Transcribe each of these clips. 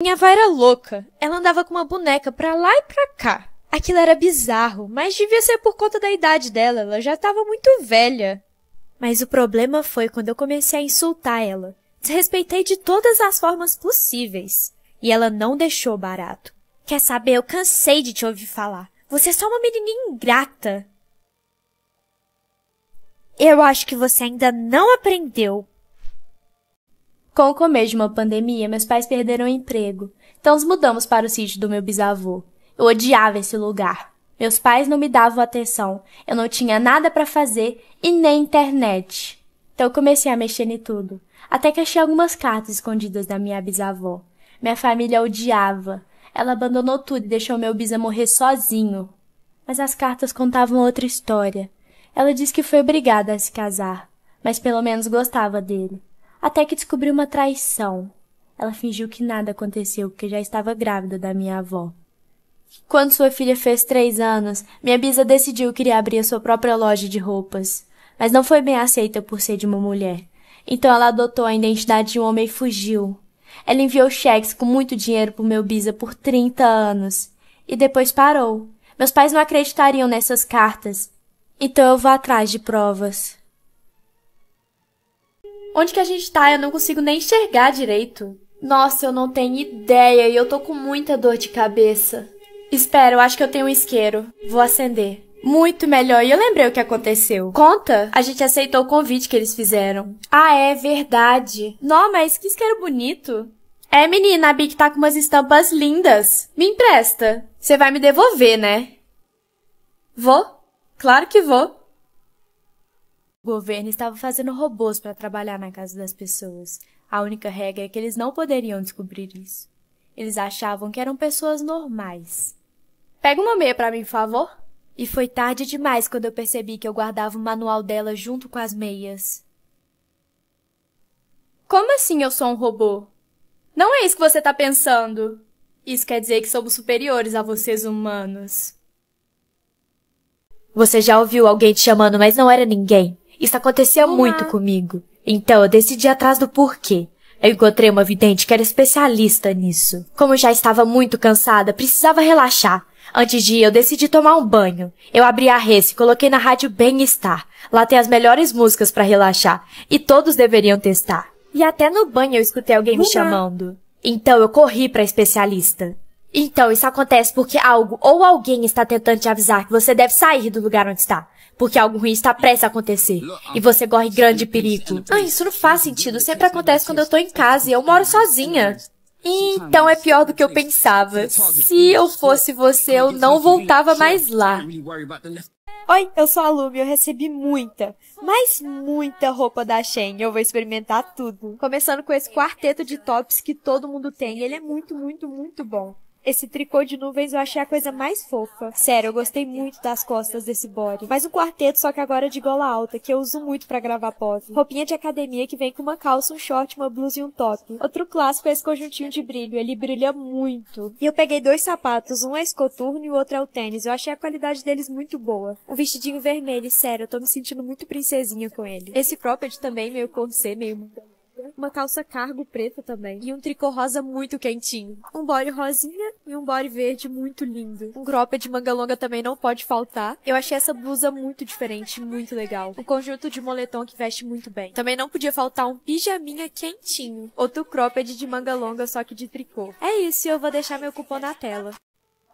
Minha avó era louca. Ela andava com uma boneca pra lá e pra cá. Aquilo era bizarro, mas devia ser por conta da idade dela, ela já estava muito velha. Mas o problema foi quando eu comecei a insultar ela. Desrespeitei de todas as formas possíveis. E ela não deixou barato. Quer saber, eu cansei de te ouvir falar. Você é só uma menininha ingrata. Eu acho que você ainda não aprendeu com o começo de uma pandemia, meus pais perderam o emprego, então nos mudamos para o sítio do meu bisavô. Eu odiava esse lugar. Meus pais não me davam atenção, eu não tinha nada para fazer e nem internet. Então eu comecei a mexer em tudo, até que achei algumas cartas escondidas da minha bisavó. Minha família odiava. Ela abandonou tudo e deixou meu bisa morrer sozinho. Mas as cartas contavam outra história. Ela disse que foi obrigada a se casar, mas pelo menos gostava dele até que descobri uma traição. Ela fingiu que nada aconteceu, que já estava grávida da minha avó. Quando sua filha fez três anos, minha bisa decidiu que iria abrir a sua própria loja de roupas, mas não foi bem aceita por ser de uma mulher. Então ela adotou a identidade de um homem e fugiu. Ela enviou cheques com muito dinheiro pro meu bisa por 30 anos. E depois parou. Meus pais não acreditariam nessas cartas. Então eu vou atrás de provas. Onde que a gente tá? Eu não consigo nem enxergar direito. Nossa, eu não tenho ideia e eu tô com muita dor de cabeça. Espera, eu acho que eu tenho um isqueiro. Vou acender. Muito melhor. E eu lembrei o que aconteceu. Conta? A gente aceitou o convite que eles fizeram. Ah, é verdade. Não, mas que isqueiro bonito. É, menina, a Bic tá com umas estampas lindas. Me empresta. Você vai me devolver, né? Vou? Claro que vou. O governo estava fazendo robôs para trabalhar na casa das pessoas. A única regra é que eles não poderiam descobrir isso. Eles achavam que eram pessoas normais. Pega uma meia para mim, por favor. E foi tarde demais quando eu percebi que eu guardava o manual dela junto com as meias. Como assim eu sou um robô? Não é isso que você está pensando. Isso quer dizer que somos superiores a vocês humanos. Você já ouviu alguém te chamando, mas não era ninguém. Isso acontecia Olá. muito comigo. Então eu decidi atrás do porquê. Eu encontrei uma vidente que era especialista nisso. Como já estava muito cansada, precisava relaxar. Antes de ir, eu decidi tomar um banho. Eu abri a rece e coloquei na rádio Bem-Estar. Lá tem as melhores músicas para relaxar. E todos deveriam testar. E até no banho eu escutei alguém me chamando. Então eu corri para especialista. Então isso acontece porque algo ou alguém está tentando te avisar que você deve sair do lugar onde está. Porque algo ruim está prestes a acontecer. E você corre grande perigo. Ah, isso não faz sentido. Sempre acontece quando eu tô em casa e eu moro sozinha. Então é pior do que eu pensava. Se eu fosse você, eu não voltava mais lá. Oi, eu sou a Lumi, eu recebi muita, mas muita roupa da Shein. Eu vou experimentar tudo. Começando com esse quarteto de tops que todo mundo tem. Ele é muito, muito, muito bom. Esse tricô de nuvens eu achei a coisa mais fofa. Sério, eu gostei muito das costas desse body. Mais um quarteto, só que agora de gola alta, que eu uso muito para gravar pop. Roupinha de academia que vem com uma calça, um short, uma blusa e um top. Outro clássico é esse conjuntinho de brilho, ele brilha muito. E eu peguei dois sapatos, um é escoturno e o outro é o tênis. Eu achei a qualidade deles muito boa. Um vestidinho vermelho, sério, eu tô me sentindo muito princesinha com ele. Esse cropped também, meio corset, meio uma calça cargo preta também e um tricô rosa muito quentinho. Um body rosinha e um body verde muito lindo. Um cropped de manga longa também não pode faltar. Eu achei essa blusa muito diferente, muito legal. Um conjunto de moletom que veste muito bem. Também não podia faltar um pijaminha quentinho. Outro cropped é de manga longa, só que de tricô. É isso, eu vou deixar meu cupom na tela.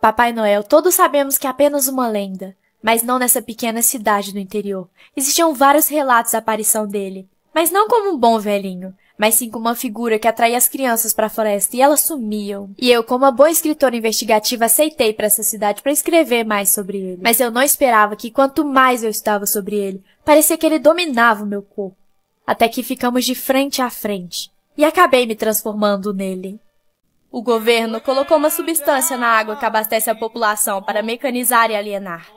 Papai Noel, todos sabemos que é apenas uma lenda mas não nessa pequena cidade do interior. Existiam vários relatos da aparição dele, mas não como um bom velhinho, mas sim como uma figura que atraía as crianças para a floresta e elas sumiam. E eu, como uma boa escritora investigativa, aceitei para essa cidade para escrever mais sobre ele. Mas eu não esperava que quanto mais eu estava sobre ele, parecia que ele dominava o meu corpo. Até que ficamos de frente a frente. E acabei me transformando nele. O governo colocou uma substância na água que abastece a população para mecanizar e alienar.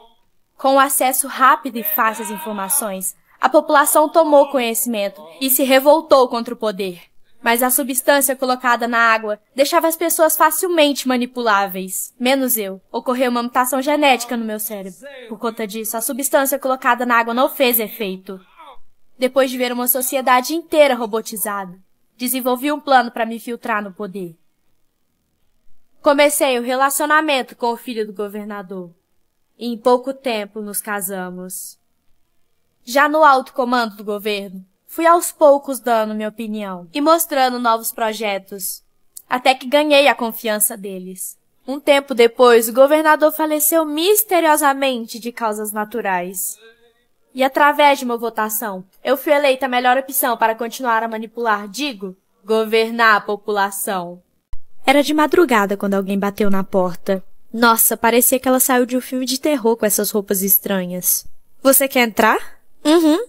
Com o acesso rápido e fácil às informações, a população tomou conhecimento e se revoltou contra o poder. Mas a substância colocada na água deixava as pessoas facilmente manipuláveis. Menos eu. Ocorreu uma mutação genética no meu cérebro. Por conta disso, a substância colocada na água não fez efeito. Depois de ver uma sociedade inteira robotizada, desenvolvi um plano para me filtrar no poder. Comecei o relacionamento com o filho do governador. E em pouco tempo nos casamos. Já no alto comando do governo, fui aos poucos dando minha opinião e mostrando novos projetos, até que ganhei a confiança deles. Um tempo depois, o governador faleceu misteriosamente de causas naturais. E através de uma votação, eu fui eleita a melhor opção para continuar a manipular, digo, governar a população. Era de madrugada quando alguém bateu na porta. Nossa, parecia que ela saiu de um filme de terror com essas roupas estranhas. Você quer entrar? Uhum.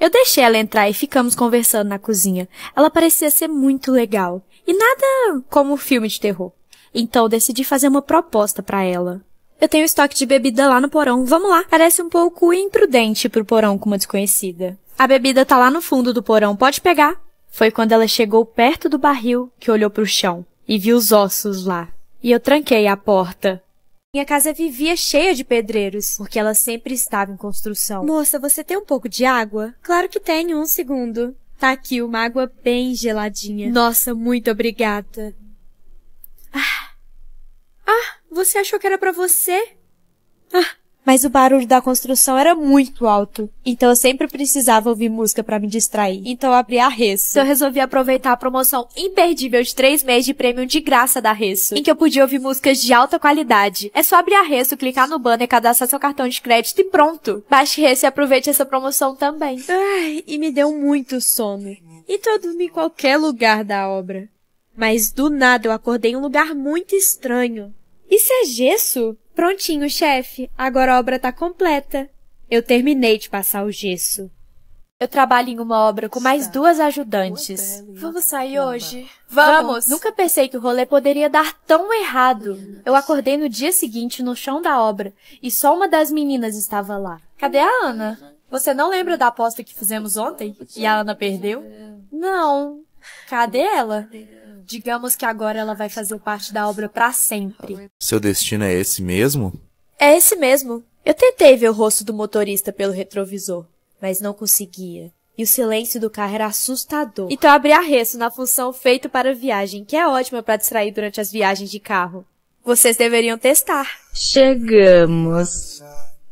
Eu deixei ela entrar e ficamos conversando na cozinha. Ela parecia ser muito legal. E nada como um filme de terror. Então decidi fazer uma proposta para ela. Eu tenho estoque de bebida lá no porão. Vamos lá. Parece um pouco imprudente pro porão com uma desconhecida. A bebida tá lá no fundo do porão. Pode pegar. Foi quando ela chegou perto do barril que olhou pro chão e viu os ossos lá. E eu tranquei a porta minha casa vivia cheia de pedreiros, porque ela sempre estava em construção. Moça, você tem um pouco de água? Claro que tenho, um segundo. Tá aqui uma água bem geladinha. Nossa, muito obrigada. Ah, ah você achou que era para você? Ah, mas o barulho da construção era muito alto, então eu sempre precisava ouvir música para me distrair. Então eu abri a Resso. Então eu resolvi aproveitar a promoção imperdível de três meses de prêmio de graça da Resso, em que eu podia ouvir músicas de alta qualidade. É só abrir a Resso, clicar no banner, cadastrar seu cartão de crédito e pronto. Baixe Resso e aproveite essa promoção também. Ai, e me deu muito sono. E todo em qualquer lugar da obra. Mas do nada eu acordei em um lugar muito estranho. Isso é gesso? Prontinho, chefe. Agora a obra está completa. Eu terminei de passar o gesso. Eu trabalho em uma obra com mais tá. duas ajudantes. Vamos sair hoje? Vamos! Nunca pensei que o rolê poderia dar tão errado. Eu acordei no dia seguinte no chão da obra e só uma das meninas estava lá. Cadê a Ana? Você não lembra da aposta que fizemos ontem? E a Ana perdeu? É. Não. Cadê ela? digamos que agora ela vai fazer parte da obra para sempre. Seu destino é esse mesmo? É esse mesmo. Eu tentei ver o rosto do motorista pelo retrovisor, mas não conseguia. E o silêncio do carro era assustador. Então abri a resto na função feito para viagem, que é ótima para distrair durante as viagens de carro. Vocês deveriam testar. Chegamos.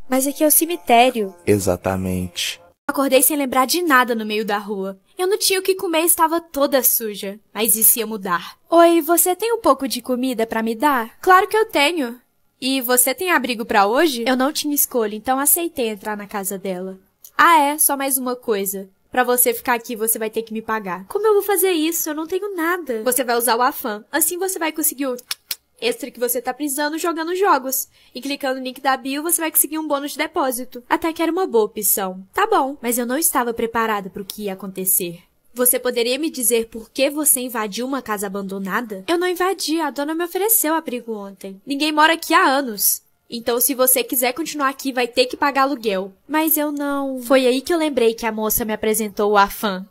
Mas aqui é o cemitério. Exatamente. Acordei sem lembrar de nada no meio da rua. Eu não tinha o que comer e estava toda suja. Mas isso ia mudar. Oi, você tem um pouco de comida para me dar? Claro que eu tenho. E você tem abrigo para hoje? Eu não tinha escolha, então aceitei entrar na casa dela. Ah, é, só mais uma coisa. Para você ficar aqui, você vai ter que me pagar. Como eu vou fazer isso? Eu não tenho nada. Você vai usar o afã. Assim você vai conseguir o extra que você tá precisando jogando jogos. E clicando no link da bio, você vai conseguir um bônus de depósito. Até que era uma boa opção. Tá bom, mas eu não estava preparada para o que ia acontecer. Você poderia me dizer por que você invadiu uma casa abandonada? Eu não invadi, a dona me ofereceu abrigo ontem. Ninguém mora aqui há anos. Então, se você quiser continuar aqui, vai ter que pagar aluguel. Mas eu não. Foi aí que eu lembrei que a moça me apresentou o afã.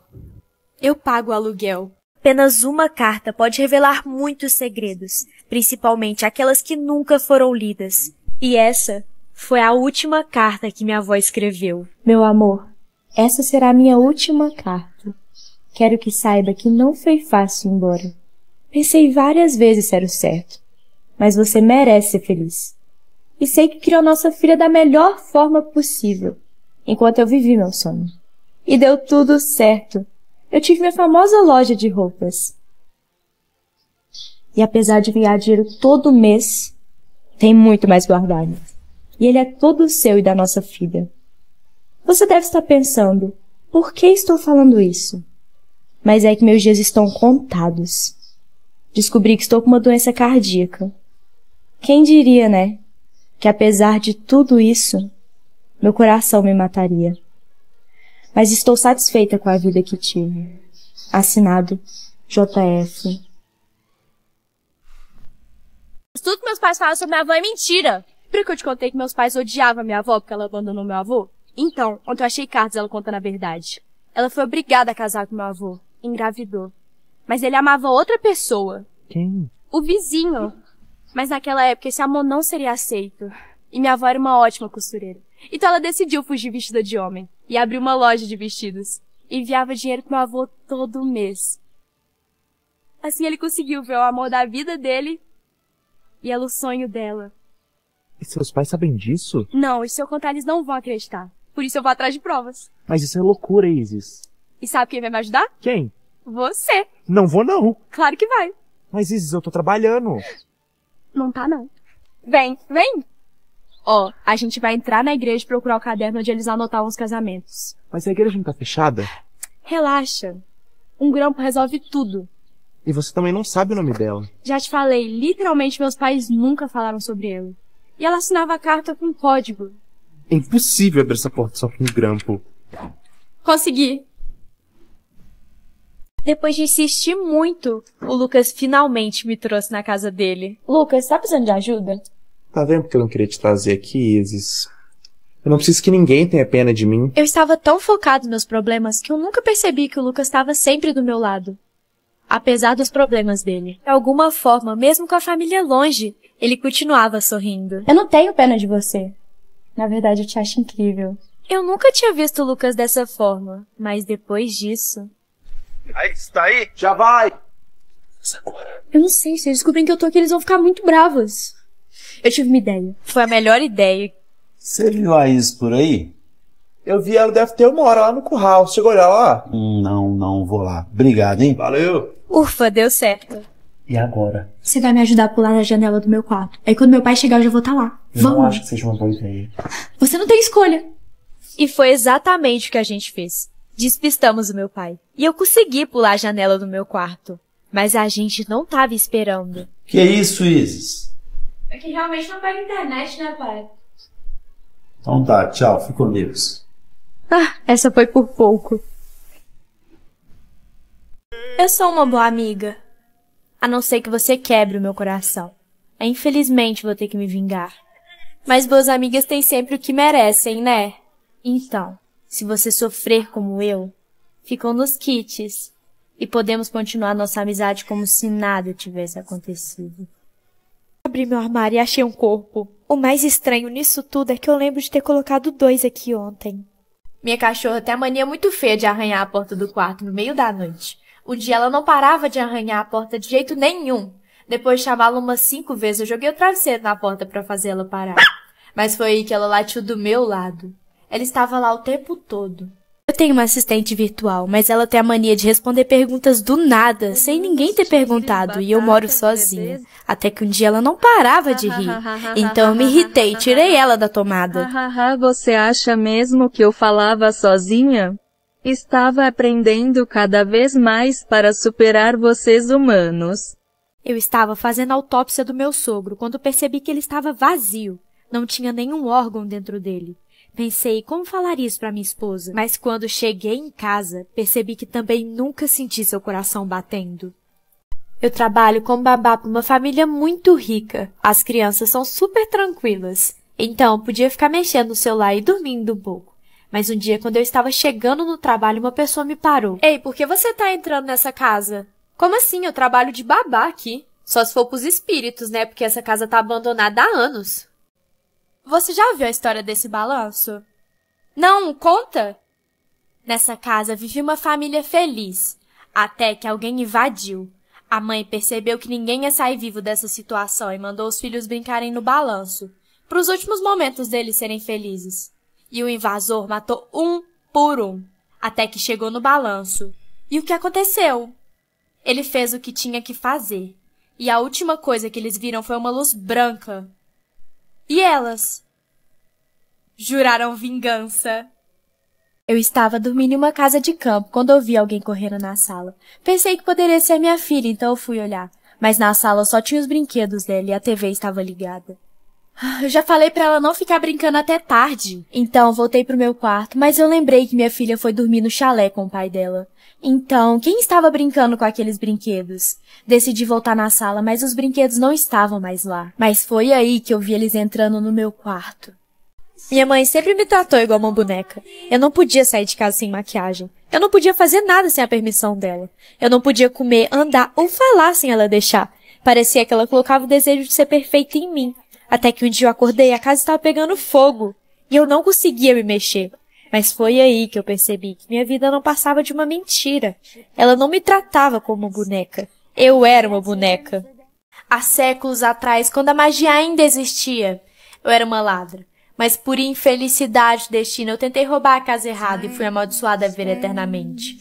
Eu pago o aluguel. Apenas uma carta pode revelar muitos segredos, principalmente aquelas que nunca foram lidas. E essa foi a última carta que minha avó escreveu. Meu amor, essa será a minha última carta. Quero que saiba que não foi fácil ir embora. Pensei várias vezes se era o certo, mas você merece ser feliz. E sei que criou nossa filha da melhor forma possível, enquanto eu vivi meu sonho. E deu tudo certo eu tive minha famosa loja de roupas. E apesar de ganhar dinheiro todo mês, tem muito mais guardado. E ele é todo seu e da nossa filha. Você deve estar pensando, por que estou falando isso? Mas é que meus dias estão contados. Descobri que estou com uma doença cardíaca. Quem diria, né? Que apesar de tudo isso, meu coração me mataria mas estou satisfeita com a vida que tive. Assinado JF. Tudo que meus pais falam sobre minha avó é mentira. Por que eu te contei que meus pais odiavam minha avó porque ela abandonou meu avô? Então, ontem eu achei cartas ela conta na verdade. Ela foi obrigada a casar com meu avô. Engravidou. Mas ele amava outra pessoa. Quem? O vizinho. Mas naquela época esse amor não seria aceito. E minha avó era uma ótima costureira. Então ela decidiu fugir vestida de homem e abriu uma loja de vestidos. Enviava dinheiro pro meu avô todo mês. Assim ele conseguiu ver o amor da vida dele e ela o sonho dela. E seus pais sabem disso? Não, e se eu contar, eles não vão acreditar. Por isso eu vou atrás de provas. Mas isso é loucura, Isis. E sabe quem vai me ajudar? Quem? Você. Não vou, não. Claro que vai. Mas, Isis, eu tô trabalhando. Não tá, não. Vem, vem. Ó, a gente vai entrar na igreja e procurar o caderno onde eles anotavam os casamentos. Mas a igreja não tá fechada? Relaxa. Um grampo resolve tudo. E você também não sabe o nome dela. Já te falei, literalmente meus pais nunca falaram sobre ela. E ela assinava a carta com código. É impossível abrir essa porta só com um grampo. Consegui. Depois de insistir muito, o Lucas finalmente me trouxe na casa dele. Lucas, tá precisando de ajuda? Tá vendo porque eu não queria te trazer aqui, Isis? Eu não preciso que ninguém tenha pena de mim. Eu estava tão focado nos meus problemas que eu nunca percebi que o Lucas estava sempre do meu lado. Apesar dos problemas dele. De alguma forma, mesmo com a família longe, ele continuava sorrindo. Eu não tenho pena de você. Na verdade, eu te acho incrível. Eu nunca tinha visto o Lucas dessa forma, mas depois disso. Aí, está aí? Já vai! Eu não sei, se eles descobrirem que eu tô aqui, eles vão ficar muito bravos. Eu tive uma ideia. Foi a melhor ideia. Você viu a Isis por aí? Eu vi ela deve ter uma hora lá no curral. Chegou a olhar lá? Hum, não, não vou lá. Obrigado, hein? Valeu. Ufa, deu certo. E agora? Você vai me ajudar a pular na janela do meu quarto. Aí quando meu pai chegar, eu já vou estar tá lá. Eu Vamos. não acho que seja uma boa ideia. Você não tem escolha. E foi exatamente o que a gente fez. Despistamos o meu pai. E eu consegui pular a janela do meu quarto. Mas a gente não estava esperando. Que isso, Isis? É que realmente não pega internet, né, pai? Então tá, tchau, fico com Deus. Ah, essa foi por pouco. Eu sou uma boa amiga. A não ser que você quebre o meu coração. É, infelizmente vou ter que me vingar. Mas boas amigas têm sempre o que merecem, né? Então, se você sofrer como eu, ficam nos kits. E podemos continuar nossa amizade como se nada tivesse acontecido. Abri meu armário e achei um corpo. O mais estranho nisso tudo é que eu lembro de ter colocado dois aqui ontem. Minha cachorra tem a mania muito feia de arranhar a porta do quarto no meio da noite. Um dia ela não parava de arranhar a porta de jeito nenhum. Depois de chamá-la umas cinco vezes, eu joguei o travesseiro na porta para fazê-la parar. Mas foi aí que ela latiu do meu lado. Ela estava lá o tempo todo tenho uma assistente virtual, mas ela tem a mania de responder perguntas do nada, sem ninguém ter perguntado, e eu moro sozinha. Até que um dia ela não parava de rir. Então eu me irritei tirei ela da tomada. Você acha mesmo que eu falava sozinha? Estava aprendendo cada vez mais para superar vocês humanos. Eu estava fazendo autópsia do meu sogro quando percebi que ele estava vazio. Não tinha nenhum órgão dentro dele. Pensei como falar isso para minha esposa, mas quando cheguei em casa, percebi que também nunca senti seu coração batendo. Eu trabalho como babá para uma família muito rica. As crianças são super tranquilas. Então, podia ficar mexendo no celular e dormindo um pouco. Mas um dia, quando eu estava chegando no trabalho, uma pessoa me parou. Ei, por que você tá entrando nessa casa? Como assim? Eu trabalho de babá aqui. Só se for pros espíritos, né? Porque essa casa tá abandonada há anos. Você já ouviu a história desse balanço? Não, conta! Nessa casa vivia uma família feliz, até que alguém invadiu. A mãe percebeu que ninguém ia sair vivo dessa situação e mandou os filhos brincarem no balanço, para os últimos momentos deles serem felizes. E o invasor matou um por um, até que chegou no balanço. E o que aconteceu? Ele fez o que tinha que fazer, e a última coisa que eles viram foi uma luz branca e elas? Juraram vingança. Eu estava dormindo em uma casa de campo quando ouvi alguém correndo na sala. Pensei que poderia ser minha filha, então eu fui olhar. Mas na sala só tinha os brinquedos dela e a TV estava ligada. Ah, eu já falei para ela não ficar brincando até tarde. Então, voltei pro meu quarto, mas eu lembrei que minha filha foi dormir no chalé com o pai dela. Então, quem estava brincando com aqueles brinquedos? Decidi voltar na sala, mas os brinquedos não estavam mais lá. Mas foi aí que eu vi eles entrando no meu quarto. Minha mãe sempre me tratou igual uma boneca. Eu não podia sair de casa sem maquiagem. Eu não podia fazer nada sem a permissão dela. Eu não podia comer, andar ou falar sem ela deixar. Parecia que ela colocava o desejo de ser perfeita em mim. Até que um dia eu acordei e a casa estava pegando fogo. E eu não conseguia me mexer. Mas foi aí que eu percebi que minha vida não passava de uma mentira. Ela não me tratava como uma boneca. Eu era uma boneca. Há séculos atrás, quando a magia ainda existia, eu era uma ladra. Mas por infelicidade destino, eu tentei roubar a casa errada e fui amaldiçoada a ver eternamente.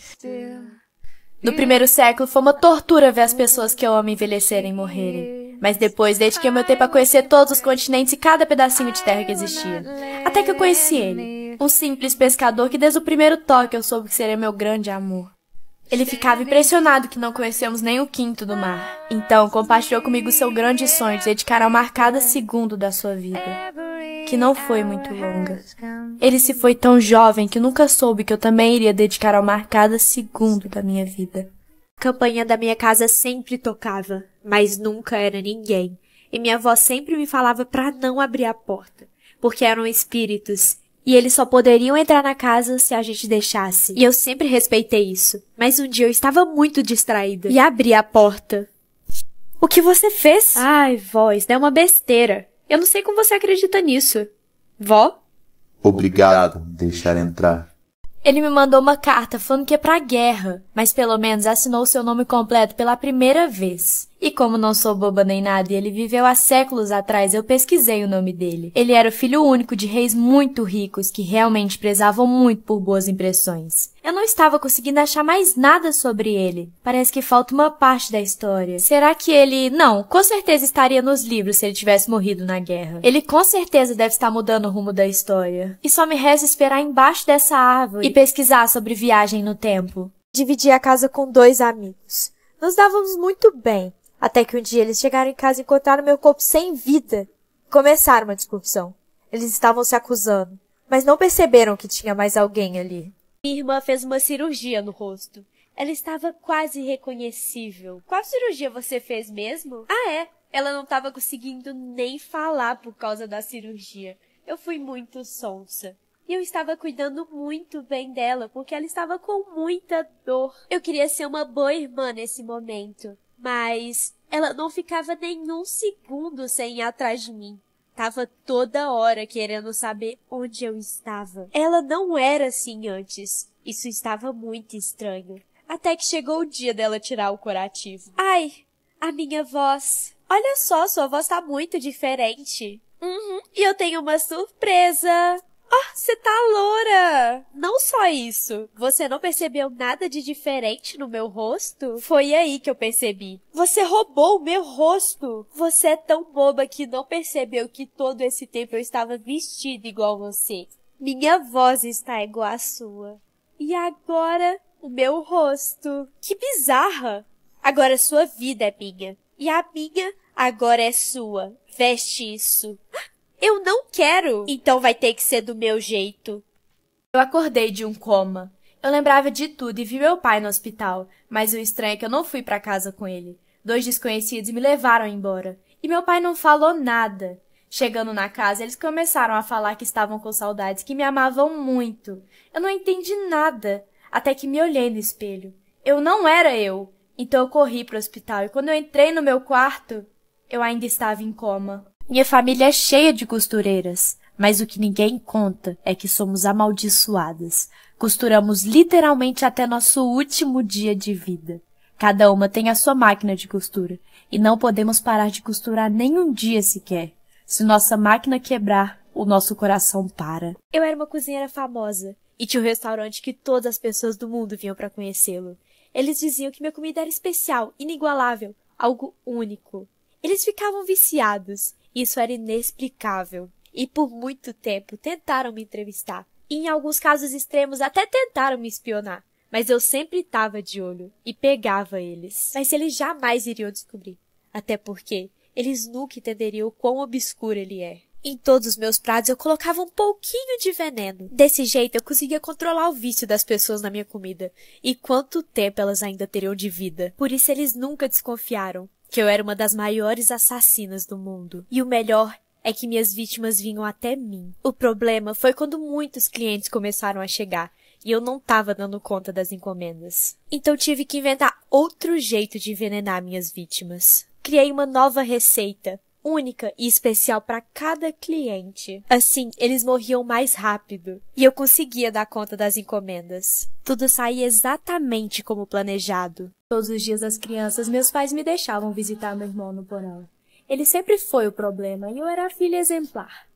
No primeiro século, foi uma tortura ver as pessoas que eu amo envelhecerem e morrerem. Mas depois dediquei meu tempo a conhecer todos os continentes e cada pedacinho de terra que existia. Até que eu conheci ele, um simples pescador que desde o primeiro toque eu soube que seria meu grande amor. Ele ficava impressionado que não conhecemos nem o quinto do mar. Então compartilhou comigo seu grande sonho de dedicar ao mar cada segundo da sua vida, que não foi muito longa. Ele se foi tão jovem que nunca soube que eu também iria dedicar ao mar cada segundo da minha vida. A campanha da minha casa sempre tocava, mas nunca era ninguém, e minha avó sempre me falava para não abrir a porta, porque eram espíritos e eles só poderiam entrar na casa se a gente deixasse. E eu sempre respeitei isso. Mas um dia eu estava muito distraída e abri a porta. O que você fez? Ai, voz, é uma besteira. Eu não sei como você acredita nisso. Vó? Obrigado por deixar entrar. Ele me mandou uma carta falando que é pra guerra, mas pelo menos assinou seu nome completo pela primeira vez. E como não sou boba nem nada e ele viveu há séculos atrás, eu pesquisei o nome dele. Ele era o filho único de reis muito ricos que realmente prezavam muito por boas impressões. Eu não estava conseguindo achar mais nada sobre ele. Parece que falta uma parte da história. Será que ele. Não, com certeza estaria nos livros se ele tivesse morrido na guerra. Ele com certeza deve estar mudando o rumo da história. E só me resta esperar embaixo dessa árvore e pesquisar sobre viagem no tempo. Dividi a casa com dois amigos. Nos dávamos muito bem, até que um dia eles chegaram em casa e encontraram meu corpo sem vida. Começaram uma discussão. Eles estavam se acusando, mas não perceberam que tinha mais alguém ali. Minha irmã fez uma cirurgia no rosto. Ela estava quase irreconhecível. Qual cirurgia você fez mesmo? Ah, é. Ela não estava conseguindo nem falar por causa da cirurgia. Eu fui muito sonsa. E eu estava cuidando muito bem dela, porque ela estava com muita dor. Eu queria ser uma boa irmã nesse momento. Mas ela não ficava nenhum segundo sem ir atrás de mim. Tava toda hora querendo saber onde eu estava. Ela não era assim antes. Isso estava muito estranho. Até que chegou o dia dela tirar o curativo. Ai, a minha voz. Olha só, sua voz tá muito diferente. Uhum, e eu tenho uma surpresa. Ah, você tá loura! Não só isso, você não percebeu nada de diferente no meu rosto? Foi aí que eu percebi. Você roubou o meu rosto! Você é tão boba que não percebeu que todo esse tempo eu estava vestida igual você. Minha voz está igual à sua. E agora, o meu rosto. Que bizarra! Agora sua vida é minha. E a minha agora é sua. Veste isso. Eu não quero. Então vai ter que ser do meu jeito. Eu acordei de um coma. Eu lembrava de tudo e vi meu pai no hospital, mas o estranho é que eu não fui para casa com ele. Dois desconhecidos me levaram embora, e meu pai não falou nada. Chegando na casa, eles começaram a falar que estavam com saudades, que me amavam muito. Eu não entendi nada, até que me olhei no espelho. Eu não era eu. Então eu corri para o hospital e quando eu entrei no meu quarto, eu ainda estava em coma. Minha família é cheia de costureiras, mas o que ninguém conta é que somos amaldiçoadas. Costuramos literalmente até nosso último dia de vida. Cada uma tem a sua máquina de costura, e não podemos parar de costurar nem um dia sequer. Se nossa máquina quebrar, o nosso coração para. Eu era uma cozinheira famosa, e tinha um restaurante que todas as pessoas do mundo vinham para conhecê-lo. Eles diziam que minha comida era especial, inigualável, algo único. Eles ficavam viciados, isso era inexplicável. E por muito tempo tentaram me entrevistar. E em alguns casos extremos até tentaram me espionar. Mas eu sempre estava de olho e pegava eles. Mas eles jamais iriam descobrir. Até porque eles nunca entenderiam o quão obscuro ele é. Em todos os meus pratos eu colocava um pouquinho de veneno. Desse jeito eu conseguia controlar o vício das pessoas na minha comida. E quanto tempo elas ainda teriam de vida. Por isso eles nunca desconfiaram que eu era uma das maiores assassinas do mundo. E o melhor é que minhas vítimas vinham até mim. O problema foi quando muitos clientes começaram a chegar e eu não estava dando conta das encomendas. Então tive que inventar outro jeito de envenenar minhas vítimas. Criei uma nova receita única e especial para cada cliente. Assim, eles morriam mais rápido e eu conseguia dar conta das encomendas. Tudo saía exatamente como planejado. Todos os dias das crianças, meus pais me deixavam visitar meu irmão no porão. Ele sempre foi o problema e eu era a filha exemplar.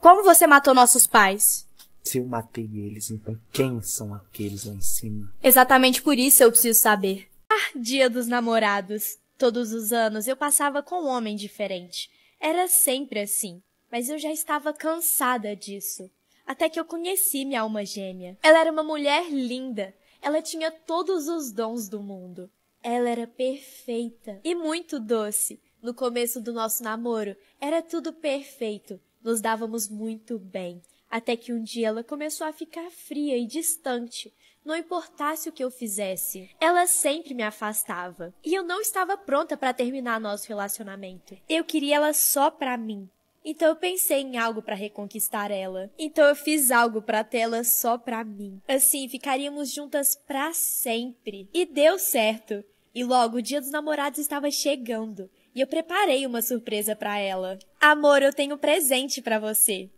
Como você matou nossos pais? Se eu matei eles, então quem são aqueles lá em cima? Exatamente por isso eu preciso saber. Ah, dia dos namorados. Todos os anos eu passava com um homem diferente. Era sempre assim, mas eu já estava cansada disso. Até que eu conheci minha alma gêmea. Ela era uma mulher linda. Ela tinha todos os dons do mundo. Ela era perfeita e muito doce. No começo do nosso namoro, era tudo perfeito. Nos dávamos muito bem. Até que um dia ela começou a ficar fria e distante não importasse o que eu fizesse. Ela sempre me afastava. E eu não estava pronta para terminar nosso relacionamento. Eu queria ela só para mim. Então eu pensei em algo para reconquistar ela. Então eu fiz algo para tê-la só para mim. Assim, ficaríamos juntas para sempre. E deu certo. E logo o Dia dos Namorados estava chegando e eu preparei uma surpresa para ela. Amor, eu tenho um presente para você.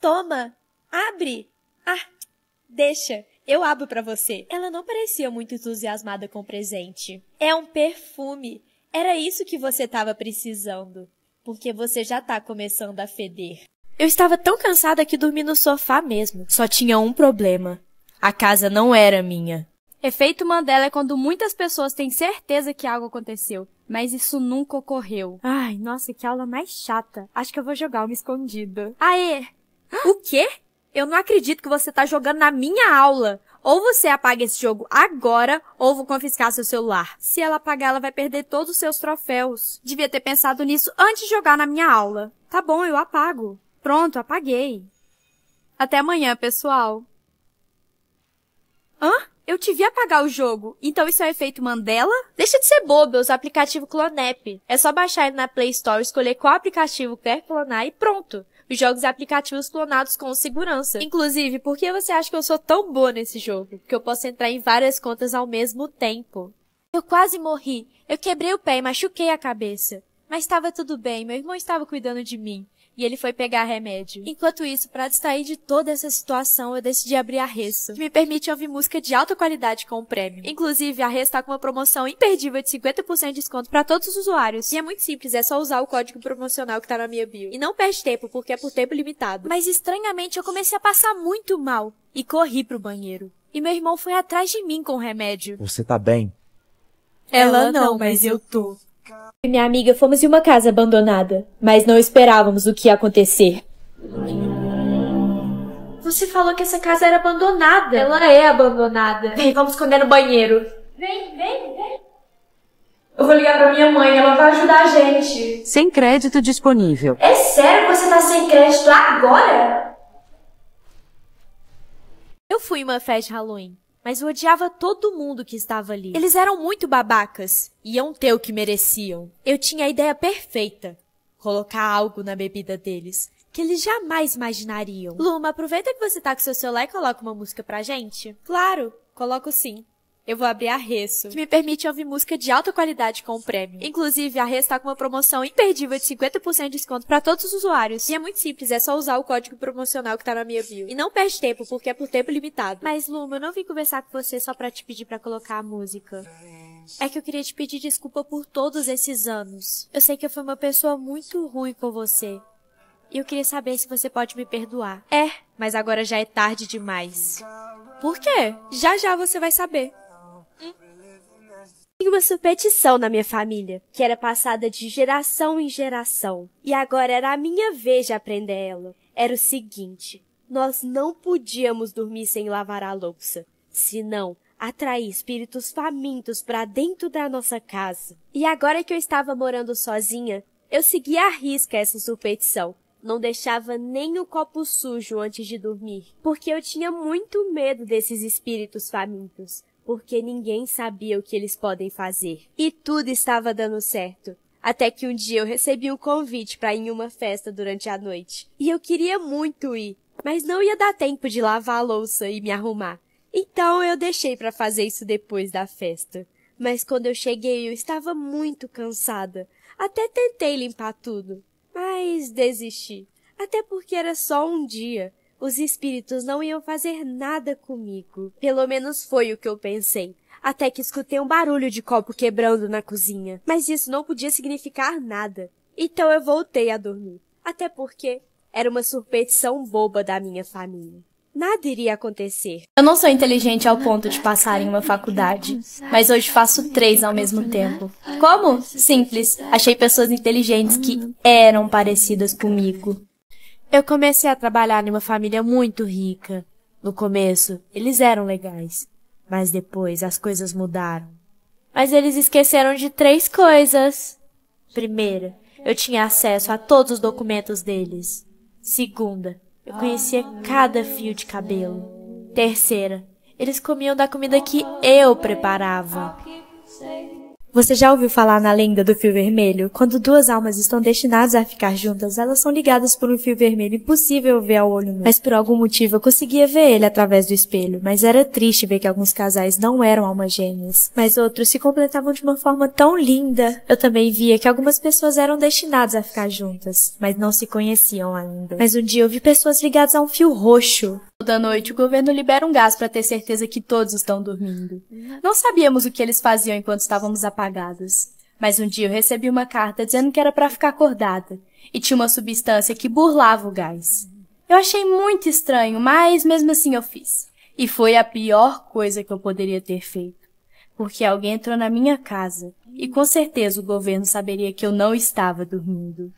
Toma, abre. Ah, deixa. Eu abro para você. Ela não parecia muito entusiasmada com o presente. É um perfume. Era isso que você estava precisando. Porque você já tá começando a feder. Eu estava tão cansada que dormi no sofá mesmo. Só tinha um problema. A casa não era minha. Efeito Mandela é quando muitas pessoas têm certeza que algo aconteceu, mas isso nunca ocorreu. Ai, nossa, que aula mais chata. Acho que eu vou jogar uma escondida. Aê! O quê? Eu não acredito que você tá jogando na minha aula. Ou você apaga esse jogo agora, ou vou confiscar seu celular. Se ela apagar, ela vai perder todos os seus troféus. Devia ter pensado nisso antes de jogar na minha aula. Tá bom, eu apago. Pronto, apaguei. Até amanhã, pessoal. Hã? Eu te vi apagar o jogo. Então isso é um efeito Mandela? Deixa de ser bobo, eu uso o aplicativo Clonep. É só baixar ele na Play Store, escolher qual aplicativo quer clonar e pronto os jogos e aplicativos clonados com segurança. Inclusive, por que você acha que eu sou tão boa nesse jogo? Que eu posso entrar em várias contas ao mesmo tempo. Eu quase morri. Eu quebrei o pé e machuquei a cabeça. Mas estava tudo bem, meu irmão estava cuidando de mim e ele foi pegar remédio. Enquanto isso, para distrair de toda essa situação, eu decidi abrir a Resso, que me permite ouvir música de alta qualidade com o prêmio. Inclusive, a Resso tá com uma promoção imperdível de 50% de desconto para todos os usuários. E é muito simples, é só usar o código promocional que tá na minha bio. E não perde tempo, porque é por tempo limitado. Mas estranhamente, eu comecei a passar muito mal e corri pro banheiro. E meu irmão foi atrás de mim com o remédio. Você tá bem? Ela não, mas eu tô e minha amiga fomos em uma casa abandonada, mas não esperávamos o que ia acontecer. Você falou que essa casa era abandonada. Ela é abandonada. Vem, vamos esconder no banheiro. Vem, vem, vem. Eu vou ligar pra minha mãe, ela vai ajudar a gente. Sem crédito disponível. É sério que você tá sem crédito agora? Eu fui uma festa Halloween mas eu odiava todo mundo que estava ali. Eles eram muito babacas, iam ter o que mereciam. Eu tinha a ideia perfeita: colocar algo na bebida deles que eles jamais imaginariam. Luma, aproveita que você tá com seu celular e coloca uma música pra gente. Claro, coloco sim eu vou abrir a Resso, que me permite ouvir música de alta qualidade com o prêmio. Inclusive, a Resso está com uma promoção imperdível de 50% de desconto para todos os usuários. E é muito simples, é só usar o código promocional que tá na minha bio. E não perde tempo, porque é por tempo limitado. Mas, Luma, eu não vim conversar com você só para te pedir para colocar a música. É que eu queria te pedir desculpa por todos esses anos. Eu sei que eu fui uma pessoa muito ruim com você. E eu queria saber se você pode me perdoar. É, mas agora já é tarde demais. Por quê? Já já você vai saber. Tinha uma superstição na minha família, que era passada de geração em geração, e agora era a minha vez de aprender ela. Era o seguinte: nós não podíamos dormir sem lavar a louça, senão atrair espíritos famintos para dentro da nossa casa. E agora que eu estava morando sozinha, eu seguia a risca essa superstição. Não deixava nem o copo sujo antes de dormir, porque eu tinha muito medo desses espíritos famintos porque ninguém sabia o que eles podem fazer. E tudo estava dando certo. Até que um dia eu recebi um convite para ir em uma festa durante a noite. E eu queria muito ir, mas não ia dar tempo de lavar a louça e me arrumar. Então eu deixei para fazer isso depois da festa. Mas quando eu cheguei, eu estava muito cansada. Até tentei limpar tudo, mas desisti. Até porque era só um dia. Os espíritos não iam fazer nada comigo. Pelo menos foi o que eu pensei. Até que escutei um barulho de copo quebrando na cozinha. Mas isso não podia significar nada. Então eu voltei a dormir. Até porque era uma surpetição boba da minha família. Nada iria acontecer. Eu não sou inteligente ao ponto de passar em uma faculdade, mas hoje faço três ao mesmo tempo. Como? Simples. Achei pessoas inteligentes que eram parecidas comigo. Eu comecei a trabalhar em uma família muito rica. No começo, eles eram legais, mas depois as coisas mudaram. Mas eles esqueceram de três coisas. Primeira, eu tinha acesso a todos os documentos deles. Segunda, eu conhecia cada fio de cabelo. Terceira, eles comiam da comida que eu preparava. Você já ouviu falar na lenda do fio vermelho? Quando duas almas estão destinadas a ficar juntas, elas são ligadas por um fio vermelho impossível ver ao olho nu. Mas por algum motivo eu conseguia ver ele através do espelho, mas era triste ver que alguns casais não eram almas gêmeas, mas outros se completavam de uma forma tão linda. Eu também via que algumas pessoas eram destinadas a ficar juntas, mas não se conheciam ainda. Mas um dia eu vi pessoas ligadas a um fio roxo. Toda noite o governo libera um gás para ter certeza que todos estão dormindo. Não sabíamos o que eles faziam enquanto estávamos a apagadas. Mas um dia eu recebi uma carta dizendo que era para ficar acordada e tinha uma substância que burlava o gás. Eu achei muito estranho, mas mesmo assim eu fiz. E foi a pior coisa que eu poderia ter feito, porque alguém entrou na minha casa e com certeza o governo saberia que eu não estava dormindo.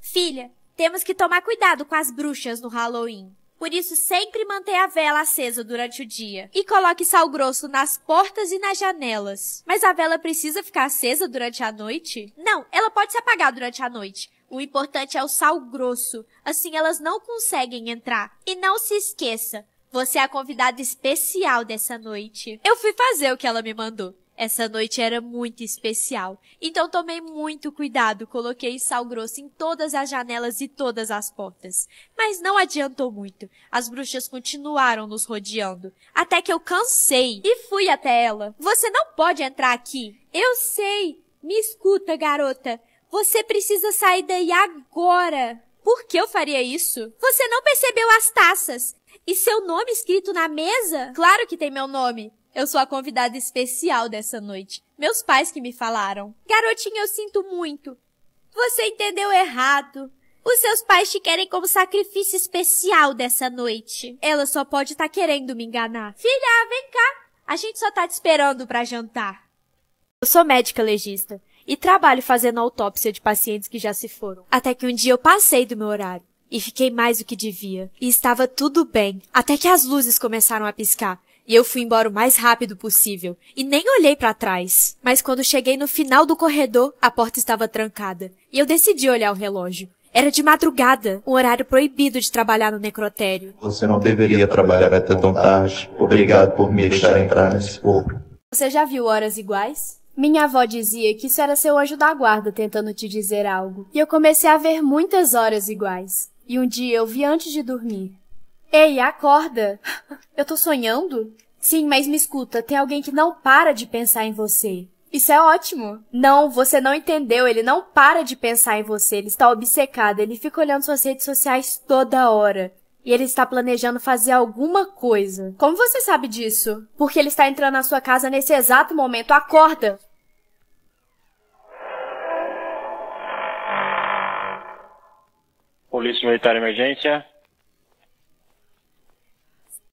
Filha, temos que tomar cuidado com as bruxas no Halloween. Por isso, sempre mantenha a vela acesa durante o dia. E coloque sal grosso nas portas e nas janelas. Mas a vela precisa ficar acesa durante a noite? Não, ela pode se apagar durante a noite. O importante é o sal grosso, assim elas não conseguem entrar. E não se esqueça, você é a convidada especial dessa noite. Eu fui fazer o que ela me mandou. Essa noite era muito especial, então tomei muito cuidado, coloquei sal grosso em todas as janelas e todas as portas. Mas não adiantou muito, as bruxas continuaram nos rodeando, até que eu cansei e fui até ela. Você não pode entrar aqui. Eu sei, me escuta, garota. Você precisa sair daí agora. Por que eu faria isso? Você não percebeu as taças e seu nome escrito na mesa? Claro que tem meu nome. Eu sou a convidada especial dessa noite. Meus pais que me falaram. Garotinha, eu sinto muito. Você entendeu errado. Os seus pais te querem como sacrifício especial dessa noite. Ela só pode estar tá querendo me enganar. Filha, vem cá. A gente só tá te esperando para jantar. Eu sou médica legista e trabalho fazendo autópsia de pacientes que já se foram. Até que um dia eu passei do meu horário e fiquei mais do que devia. E estava tudo bem, até que as luzes começaram a piscar e eu fui embora o mais rápido possível e nem olhei para trás. Mas quando cheguei no final do corredor, a porta estava trancada e eu decidi olhar o relógio. Era de madrugada, um horário proibido de trabalhar no necrotério. Você não deveria trabalhar até tão tarde. Obrigado por me deixar entrar nesse povo. Você já viu horas iguais? Minha avó dizia que isso era seu anjo da guarda tentando te dizer algo. E eu comecei a ver muitas horas iguais. E um dia eu vi antes de dormir. Ei, acorda! Eu tô sonhando? Sim, mas me escuta, tem alguém que não para de pensar em você. Isso é ótimo. Não, você não entendeu. Ele não para de pensar em você. Ele está obcecado. Ele fica olhando suas redes sociais toda hora. E ele está planejando fazer alguma coisa. Como você sabe disso? Porque ele está entrando na sua casa nesse exato momento. Acorda! Polícia Militar Emergência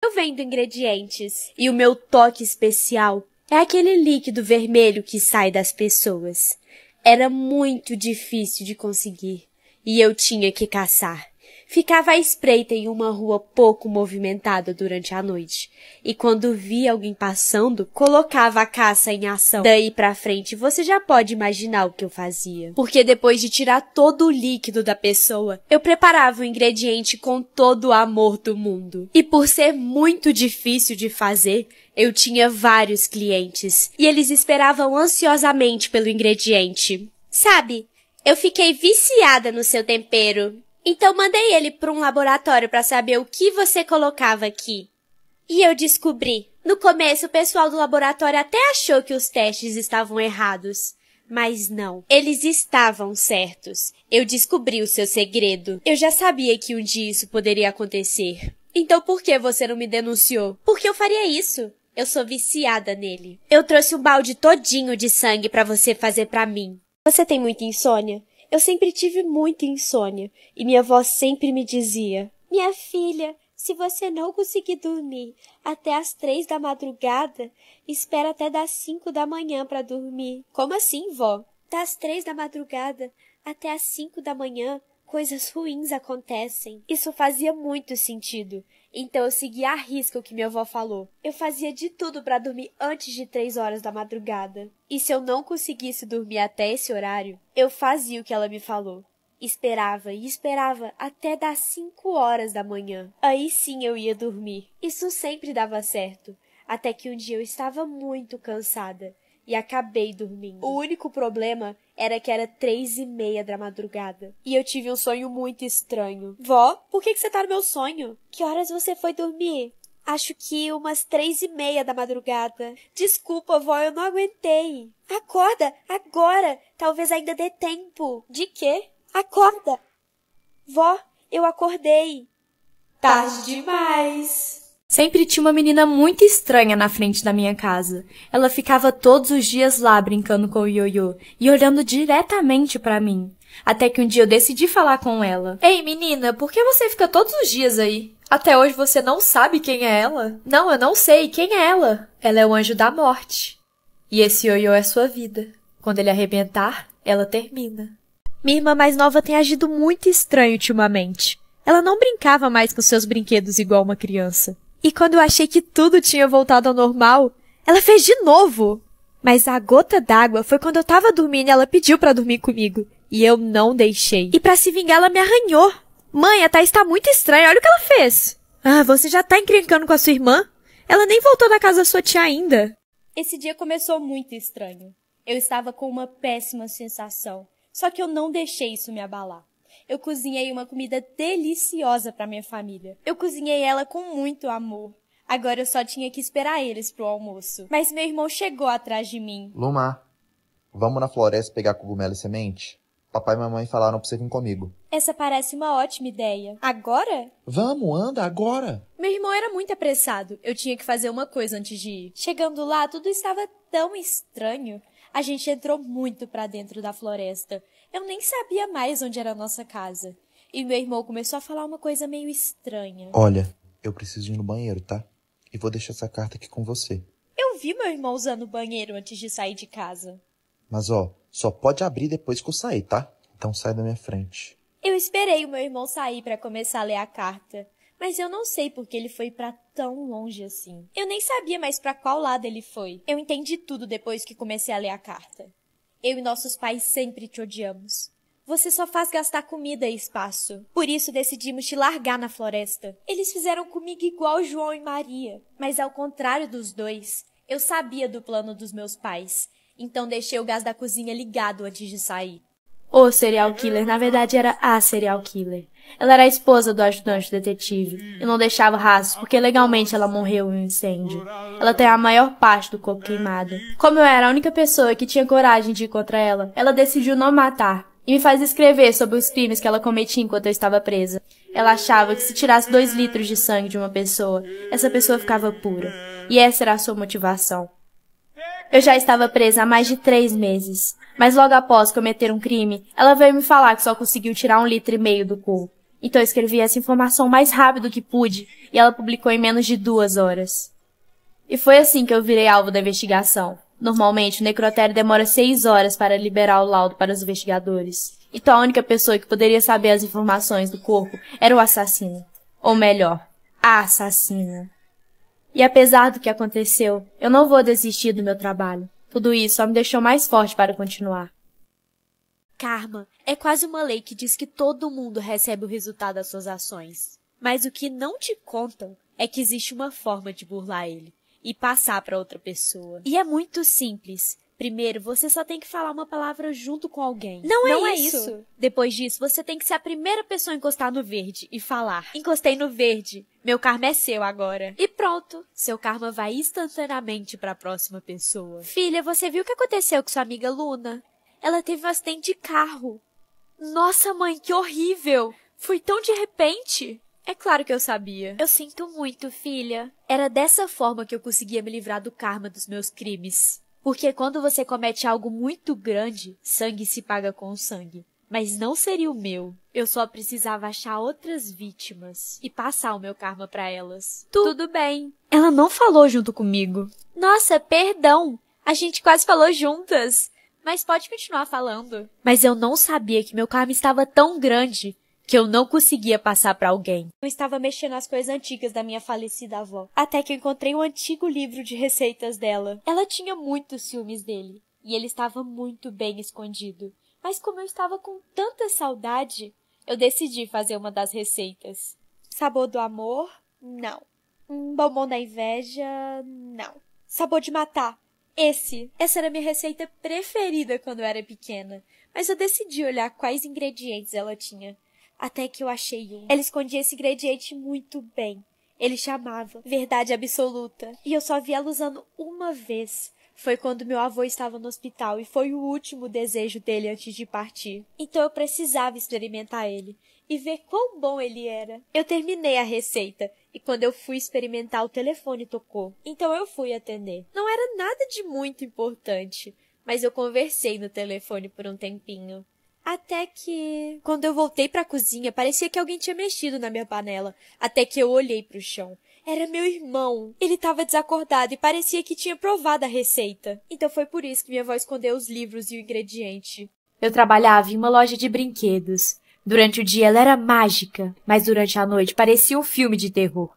eu vendo ingredientes. E o meu toque especial é aquele líquido vermelho que sai das pessoas. Era muito difícil de conseguir e eu tinha que caçar ficava à espreita em uma rua pouco movimentada durante a noite, e quando via alguém passando, colocava a caça em ação. Daí pra frente, você já pode imaginar o que eu fazia. Porque depois de tirar todo o líquido da pessoa, eu preparava o ingrediente com todo o amor do mundo. E por ser muito difícil de fazer, eu tinha vários clientes, e eles esperavam ansiosamente pelo ingrediente. Sabe, eu fiquei viciada no seu tempero. Então mandei ele para um laboratório para saber o que você colocava aqui. E eu descobri. No começo, o pessoal do laboratório até achou que os testes estavam errados. Mas não, eles estavam certos. Eu descobri o seu segredo. Eu já sabia que um dia isso poderia acontecer. Então por que você não me denunciou? Por que eu faria isso? Eu sou viciada nele. Eu trouxe um balde todinho de sangue para você fazer para mim. Você tem muita insônia? Eu sempre tive muita insônia e minha avó sempre me dizia: Minha filha, se você não conseguir dormir até as três da madrugada, espera até das cinco da manhã para dormir. Como assim, vó? Das três da madrugada até as cinco da manhã, coisas ruins acontecem. Isso fazia muito sentido. Então eu segui à risca o que minha avó falou. Eu fazia de tudo para dormir antes de três horas da madrugada. E se eu não conseguisse dormir até esse horário, eu fazia o que ela me falou. Esperava e esperava até das cinco horas da manhã. Aí sim eu ia dormir. Isso sempre dava certo, até que um dia eu estava muito cansada e acabei dormindo. O único problema era que era três e meia da madrugada. E eu tive um sonho muito estranho. Vó, por que, que você tá no meu sonho? Que horas você foi dormir? Acho que umas três e meia da madrugada. Desculpa, vó, eu não aguentei. Acorda, agora! Talvez ainda dê tempo. De quê? Acorda! Vó, eu acordei. Tarde demais! Sempre tinha uma menina muito estranha na frente da minha casa. Ela ficava todos os dias lá brincando com o ioiô e olhando diretamente para mim. Até que um dia eu decidi falar com ela. Ei, menina, por que você fica todos os dias aí? Até hoje você não sabe quem é ela? Não, eu não sei. Quem é ela? Ela é o anjo da morte. E esse ioiô é sua vida. Quando ele arrebentar, ela termina. Minha irmã mais nova tem agido muito estranho ultimamente. Ela não brincava mais com seus brinquedos igual uma criança. E quando eu achei que tudo tinha voltado ao normal, ela fez de novo. Mas a gota d'água foi quando eu tava dormindo e ela pediu para dormir comigo. E eu não deixei. E para se vingar, ela me arranhou. Mãe, a Thaís tá muito estranha, olha o que ela fez. Ah, você já tá encrencando com a sua irmã? Ela nem voltou da casa da sua tia ainda. Esse dia começou muito estranho. Eu estava com uma péssima sensação. Só que eu não deixei isso me abalar eu cozinhei uma comida deliciosa para minha família. Eu cozinhei ela com muito amor. Agora eu só tinha que esperar eles pro almoço. Mas meu irmão chegou atrás de mim. Luma, vamos na floresta pegar cogumelo e semente? Papai e mamãe falaram pra você vir comigo. Essa parece uma ótima ideia. Agora? Vamos, anda, agora! Meu irmão era muito apressado. Eu tinha que fazer uma coisa antes de ir. Chegando lá, tudo estava tão estranho. A gente entrou muito para dentro da floresta. Eu nem sabia mais onde era a nossa casa. E meu irmão começou a falar uma coisa meio estranha. Olha, eu preciso ir no banheiro, tá? E vou deixar essa carta aqui com você. Eu vi meu irmão usando o banheiro antes de sair de casa. Mas ó, só pode abrir depois que eu sair, tá? Então sai da minha frente. Eu esperei o meu irmão sair para começar a ler a carta, mas eu não sei porque ele foi para tão longe assim. Eu nem sabia mais para qual lado ele foi. Eu entendi tudo depois que comecei a ler a carta. Eu e nossos pais sempre te odiamos. Você só faz gastar comida e espaço. Por isso decidimos te largar na floresta. Eles fizeram comigo igual João e Maria. Mas ao contrário dos dois, eu sabia do plano dos meus pais. Então deixei o gás da cozinha ligado antes de sair. O serial killer, na verdade, era a serial killer. Ela era a esposa do ajudante detetive e não deixava rastros porque legalmente ela morreu em um incêndio. Ela tem a maior parte do corpo queimado. Como eu era a única pessoa que tinha coragem de ir contra ela, ela decidiu não matar e me faz escrever sobre os crimes que ela cometia enquanto eu estava presa. Ela achava que se tirasse dois litros de sangue de uma pessoa, essa pessoa ficava pura. E essa era a sua motivação. Eu já estava presa há mais de três meses, mas logo após cometer um crime, ela veio me falar que só conseguiu tirar um litro e meio do corpo. Então eu escrevi essa informação o mais rápido que pude e ela publicou em menos de duas horas. E foi assim que eu virei alvo da investigação. Normalmente, o necrotério demora seis horas para liberar o laudo para os investigadores. Então a única pessoa que poderia saber as informações do corpo era o assassino. Ou melhor, a assassina. E apesar do que aconteceu, eu não vou desistir do meu trabalho. Tudo isso só me deixou mais forte para continuar. Karma é quase uma lei que diz que todo mundo recebe o resultado das suas ações. Mas o que não te contam é que existe uma forma de burlar ele e passar para outra pessoa. E é muito simples. Primeiro, você só tem que falar uma palavra junto com alguém. Não, é não é, é isso. isso. Depois disso, você tem que ser a primeira pessoa a encostar no verde e falar: Encostei no verde, meu karma é seu agora. E pronto, seu karma vai instantaneamente para a próxima pessoa. Filha, você viu o que aconteceu com sua amiga Luna? Ela teve um acidente de carro. Nossa, mãe, que horrível! Foi tão de repente! É claro que eu sabia. Eu sinto muito, filha. Era dessa forma que eu conseguia me livrar do karma dos meus crimes. Porque quando você comete algo muito grande, sangue se paga com sangue. Mas não seria o meu. Eu só precisava achar outras vítimas e passar o meu karma para elas. Tu... Tudo bem. Ela não falou junto comigo. Nossa, perdão. A gente quase falou juntas. Mas pode continuar falando. Mas eu não sabia que meu karma estava tão grande que eu não conseguia passar para alguém. Eu estava mexendo nas coisas antigas da minha falecida avó, até que eu encontrei um antigo livro de receitas dela. Ela tinha muitos ciúmes dele, e ele estava muito bem escondido. Mas como eu estava com tanta saudade, eu decidi fazer uma das receitas. Sabor do amor? Não. Um bombom da inveja? Não. Sabor de matar? esse, essa era minha receita preferida quando eu era pequena, mas eu decidi olhar quais ingredientes ela tinha. Até que eu achei um. Ela escondia esse ingrediente muito bem. Ele chamava Verdade Absoluta. E eu só vi ela usando uma vez. Foi quando meu avô estava no hospital e foi o último desejo dele antes de partir. Então eu precisava experimentar ele e ver quão bom ele era. Eu terminei a receita e quando eu fui experimentar, o telefone tocou. Então eu fui atender. Não era nada de muito importante, mas eu conversei no telefone por um tempinho. Até que, quando eu voltei para a cozinha, parecia que alguém tinha mexido na minha panela. Até que eu olhei para o chão. Era meu irmão. Ele estava desacordado e parecia que tinha provado a receita. Então foi por isso que minha avó escondeu os livros e o ingrediente. Eu trabalhava em uma loja de brinquedos. Durante o dia ela era mágica, mas durante a noite parecia um filme de terror.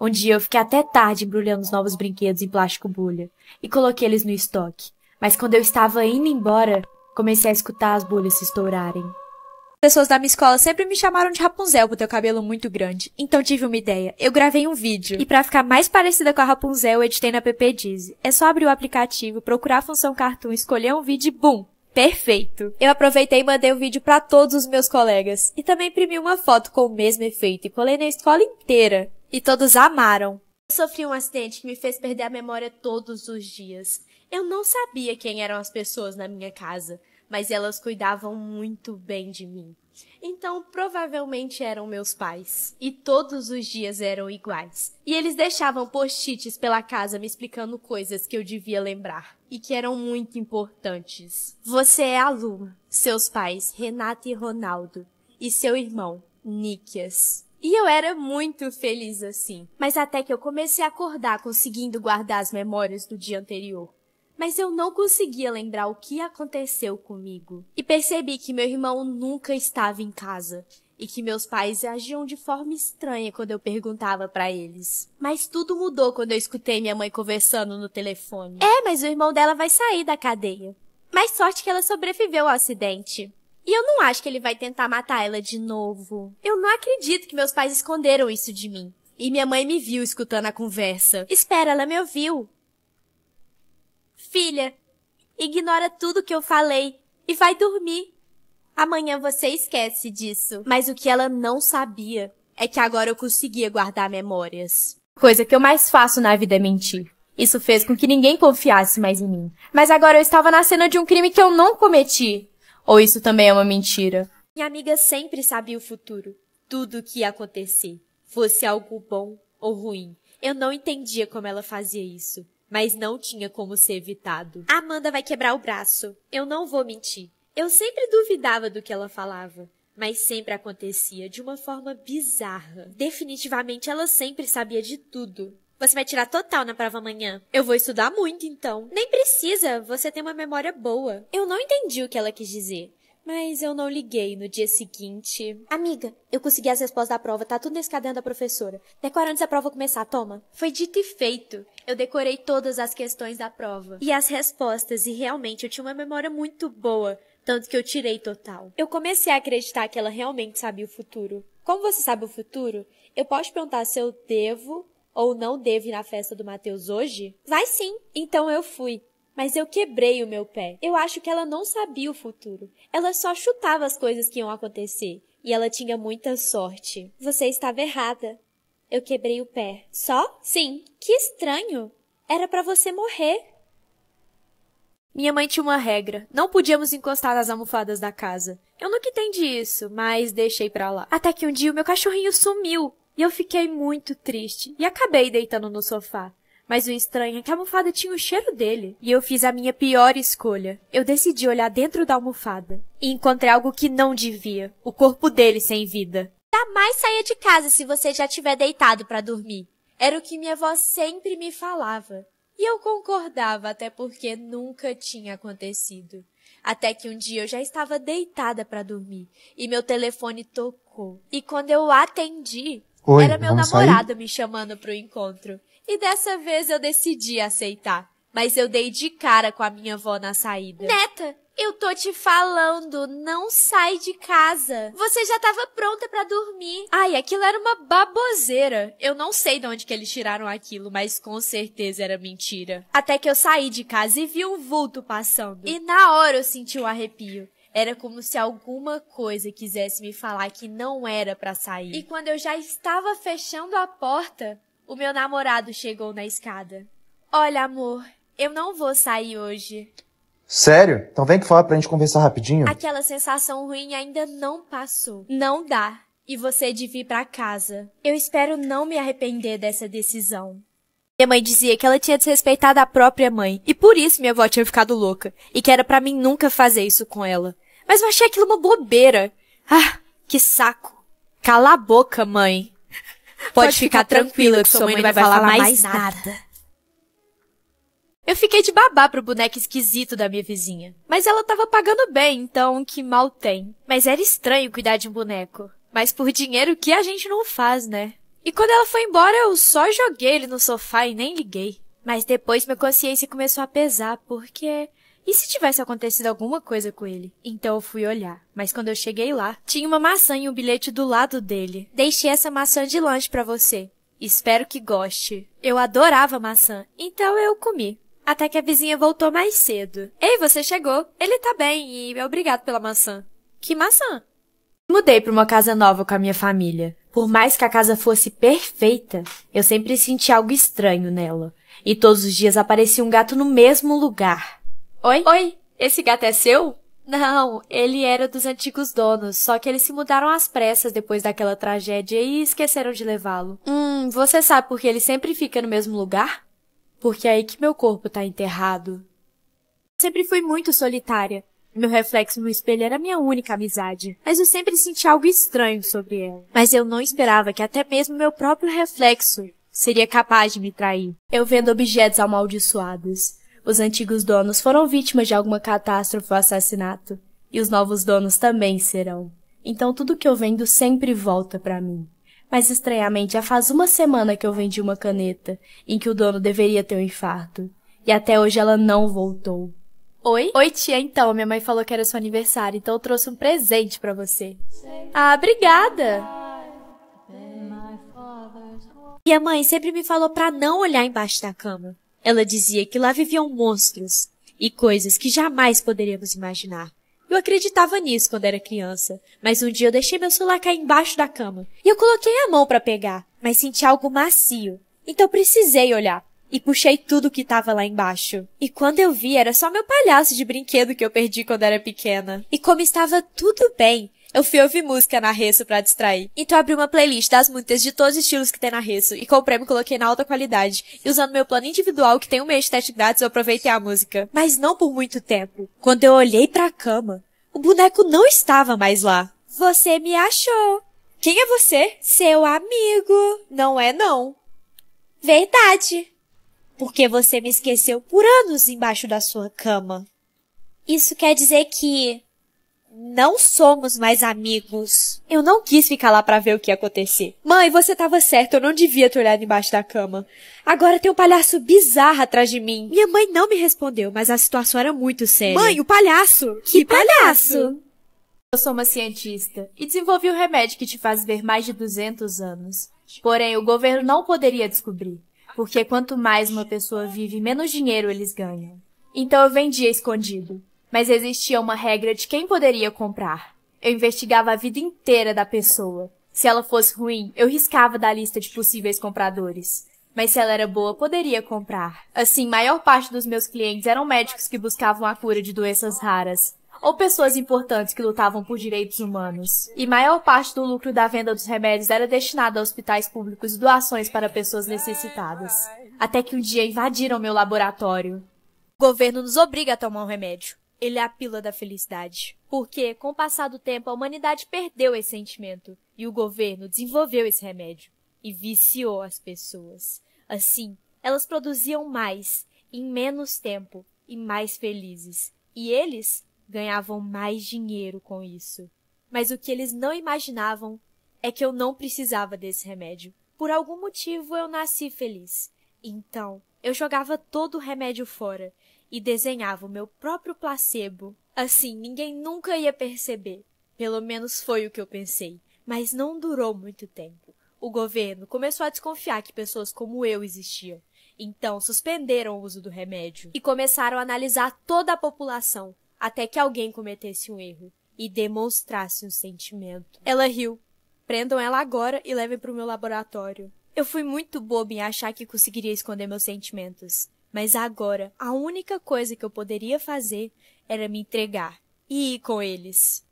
Um dia eu fiquei até tarde embrulhando os novos brinquedos em plástico bolha e coloquei eles no estoque. Mas quando eu estava indo embora, comecei a escutar as bolhas se estourarem. Pessoas da minha escola sempre me chamaram de Rapunzel por ter cabelo muito grande. Então tive uma ideia. Eu gravei um vídeo. E para ficar mais parecida com a Rapunzel, eu editei na PP Dizzy. É só abrir o aplicativo, procurar a função Cartoon, escolher um vídeo e bum! perfeito. Eu aproveitei e mandei o um vídeo para todos os meus colegas e também imprimi uma foto com o mesmo efeito e colei na escola inteira. E todos amaram. Eu sofri um acidente que me fez perder a memória todos os dias. Eu não sabia quem eram as pessoas na minha casa, mas elas cuidavam muito bem de mim. Então, provavelmente eram meus pais. E todos os dias eram iguais. E eles deixavam post-its pela casa me explicando coisas que eu devia lembrar. E que eram muito importantes. Você é a lua. Seus pais, Renata e Ronaldo. E seu irmão, Níquias. E eu era muito feliz assim. Mas até que eu comecei a acordar conseguindo guardar as memórias do dia anterior mas eu não conseguia lembrar o que aconteceu comigo. E percebi que meu irmão nunca estava em casa e que meus pais agiam de forma estranha quando eu perguntava para eles. Mas tudo mudou quando eu escutei minha mãe conversando no telefone. É, mas o irmão dela vai sair da cadeia. Mais sorte que ela sobreviveu ao acidente. E eu não acho que ele vai tentar matar ela de novo. Eu não acredito que meus pais esconderam isso de mim. E minha mãe me viu escutando a conversa. Espera, ela me ouviu. Filha, ignora tudo que eu falei e vai dormir. Amanhã você esquece disso. Mas o que ela não sabia é que agora eu conseguia guardar memórias. Coisa que eu mais faço na vida é mentir. Isso fez com que ninguém confiasse mais em mim. Mas agora eu estava na cena de um crime que eu não cometi. Ou isso também é uma mentira? Minha amiga sempre sabia o futuro. Tudo o que ia acontecer. Fosse algo bom ou ruim. Eu não entendia como ela fazia isso mas não tinha como ser evitado. Amanda vai quebrar o braço. Eu não vou mentir. Eu sempre duvidava do que ela falava, mas sempre acontecia de uma forma bizarra. Definitivamente ela sempre sabia de tudo. Você vai tirar total na prova amanhã. Eu vou estudar muito, então. Nem precisa, você tem uma memória boa. Eu não entendi o que ela quis dizer. Mas eu não liguei no dia seguinte. Amiga, eu consegui as respostas da prova, tá tudo nesse caderno da professora. Decora antes da prova começar, toma. Foi dito e feito. Eu decorei todas as questões da prova. E as respostas, e realmente eu tinha uma memória muito boa. Tanto que eu tirei total. Eu comecei a acreditar que ela realmente sabia o futuro. Como você sabe o futuro, eu posso perguntar se eu devo ou não devo ir na festa do Matheus hoje? Vai sim! Então eu fui mas eu quebrei o meu pé. Eu acho que ela não sabia o futuro. Ela só chutava as coisas que iam acontecer. E ela tinha muita sorte. Você estava errada. Eu quebrei o pé. Só? Sim. Que estranho. Era para você morrer. Minha mãe tinha uma regra: não podíamos encostar nas almofadas da casa. Eu nunca entendi isso, mas deixei pra lá. Até que um dia o meu cachorrinho sumiu e eu fiquei muito triste e acabei deitando no sofá. Mas o estranho é que a almofada tinha o cheiro dele, e eu fiz a minha pior escolha. Eu decidi olhar dentro da almofada e encontrei algo que não devia: o corpo dele sem vida. Jamais saia de casa se você já tiver deitado para dormir. Era o que minha avó sempre me falava. E eu concordava, até porque nunca tinha acontecido. Até que um dia eu já estava deitada para dormir e meu telefone tocou. E quando eu atendi, Oi, era meu namorado sair? me chamando para encontro. E dessa vez eu decidi aceitar. Mas eu dei de cara com a minha avó na saída. Neta, eu tô te falando, não sai de casa. Você já tava pronta para dormir. Ai, aquilo era uma baboseira. Eu não sei de onde que eles tiraram aquilo, mas com certeza era mentira. Até que eu saí de casa e vi um vulto passando. E na hora eu senti um arrepio. Era como se alguma coisa quisesse me falar que não era para sair. E quando eu já estava fechando a porta, o meu namorado chegou na escada. Olha, amor, eu não vou sair hoje. Sério? Então vem que fala pra gente conversar rapidinho. Aquela sensação ruim ainda não passou. Não dá. E você de vir pra casa. Eu espero não me arrepender dessa decisão. Minha mãe dizia que ela tinha desrespeitado a própria mãe, e por isso minha avó tinha ficado louca, e que era para mim nunca fazer isso com ela. Mas eu achei aquilo uma bobeira. Ah, que saco. Cala a boca, mãe. Pode ficar tranquila que sua mãe não vai falar mais nada. Eu fiquei de babá pro boneco esquisito da minha vizinha. Mas ela tava pagando bem, então que mal tem. Mas era estranho cuidar de um boneco. Mas por dinheiro que a gente não faz, né? E quando ela foi embora, eu só joguei ele no sofá e nem liguei. Mas depois minha consciência começou a pesar, porque e se tivesse acontecido alguma coisa com ele? Então eu fui olhar. Mas quando eu cheguei lá, tinha uma maçã e um bilhete do lado dele. Deixei essa maçã de lanche para você. Espero que goste. Eu adorava maçã, então eu comi. Até que a vizinha voltou mais cedo. Ei, você chegou. Ele tá bem e obrigado pela maçã. Que maçã? Mudei para uma casa nova com a minha família. Por mais que a casa fosse perfeita, eu sempre senti algo estranho nela. E todos os dias aparecia um gato no mesmo lugar. Oi? Oi, esse gato é seu? Não, ele era dos antigos donos, só que eles se mudaram às pressas depois daquela tragédia e esqueceram de levá-lo. Hum, você sabe por que ele sempre fica no mesmo lugar? Porque é aí que meu corpo tá enterrado. Sempre fui muito solitária. Meu reflexo no espelho era minha única amizade, mas eu sempre senti algo estranho sobre ela. Mas eu não esperava que até mesmo meu próprio reflexo seria capaz de me trair. Eu vendo objetos amaldiçoados. Os antigos donos foram vítimas de alguma catástrofe ou assassinato, e os novos donos também serão. Então tudo que eu vendo sempre volta para mim. Mas estranhamente, já faz uma semana que eu vendi uma caneta em que o dono deveria ter um infarto. E até hoje ela não voltou. Oi? Oi, tia, então. Minha mãe falou que era seu aniversário, então eu trouxe um presente para você. Ah, obrigada! Minha mãe sempre me falou para não olhar embaixo da cama. Ela dizia que lá viviam monstros e coisas que jamais poderíamos imaginar. Eu acreditava nisso quando era criança, mas um dia eu deixei meu celular cair embaixo da cama e eu coloquei a mão para pegar, mas senti algo macio. Então precisei olhar e puxei tudo que estava lá embaixo. E quando eu vi, era só meu palhaço de brinquedo que eu perdi quando era pequena. E como estava tudo bem, eu fui ouvir música na Resso pra distrair. Então abri uma playlist das muitas de todos os estilos que tem na Resso e comprei e coloquei na alta qualidade. E usando meu plano individual, que tem um mês de teste grátis, eu aproveitei a música. Mas não por muito tempo. Quando eu olhei pra cama, o boneco não estava mais lá. Você me achou. Quem é você? Seu amigo. Não é não. Verdade. Porque você me esqueceu por anos embaixo da sua cama. Isso quer dizer que não somos mais amigos. Eu não quis ficar lá para ver o que ia acontecer. Mãe, você tava certa, eu não devia ter olhado embaixo da cama. Agora tem um palhaço bizarro atrás de mim. Minha mãe não me respondeu, mas a situação era muito séria. Mãe, o palhaço! Que, que palhaço? palhaço? Eu sou uma cientista e desenvolvi um remédio que te faz ver mais de 200 anos. Porém, o governo não poderia descobrir, porque quanto mais uma pessoa vive, menos dinheiro eles ganham. Então eu vendia escondido mas existia uma regra de quem poderia comprar. Eu investigava a vida inteira da pessoa. Se ela fosse ruim, eu riscava da lista de possíveis compradores. Mas se ela era boa, poderia comprar. Assim, maior parte dos meus clientes eram médicos que buscavam a cura de doenças raras ou pessoas importantes que lutavam por direitos humanos. E maior parte do lucro da venda dos remédios era destinado a hospitais públicos e doações para pessoas necessitadas. Até que um dia invadiram meu laboratório. O governo nos obriga a tomar um remédio. Ele é a pílula da felicidade. Porque, com o passar do tempo, a humanidade perdeu esse sentimento e o governo desenvolveu esse remédio e viciou as pessoas. Assim, elas produziam mais, em menos tempo e mais felizes. E eles ganhavam mais dinheiro com isso. Mas o que eles não imaginavam é que eu não precisava desse remédio. Por algum motivo eu nasci feliz. Então, eu jogava todo o remédio fora e desenhava o meu próprio placebo. Assim, ninguém nunca ia perceber. Pelo menos foi o que eu pensei. Mas não durou muito tempo. O governo começou a desconfiar que pessoas como eu existiam. Então, suspenderam o uso do remédio e começaram a analisar toda a população até que alguém cometesse um erro e demonstrasse um sentimento. Ela riu. Prendam ela agora e levem para o meu laboratório. Eu fui muito boba em achar que conseguiria esconder meus sentimentos. Mas agora, a única coisa que eu poderia fazer era me entregar e ir com eles.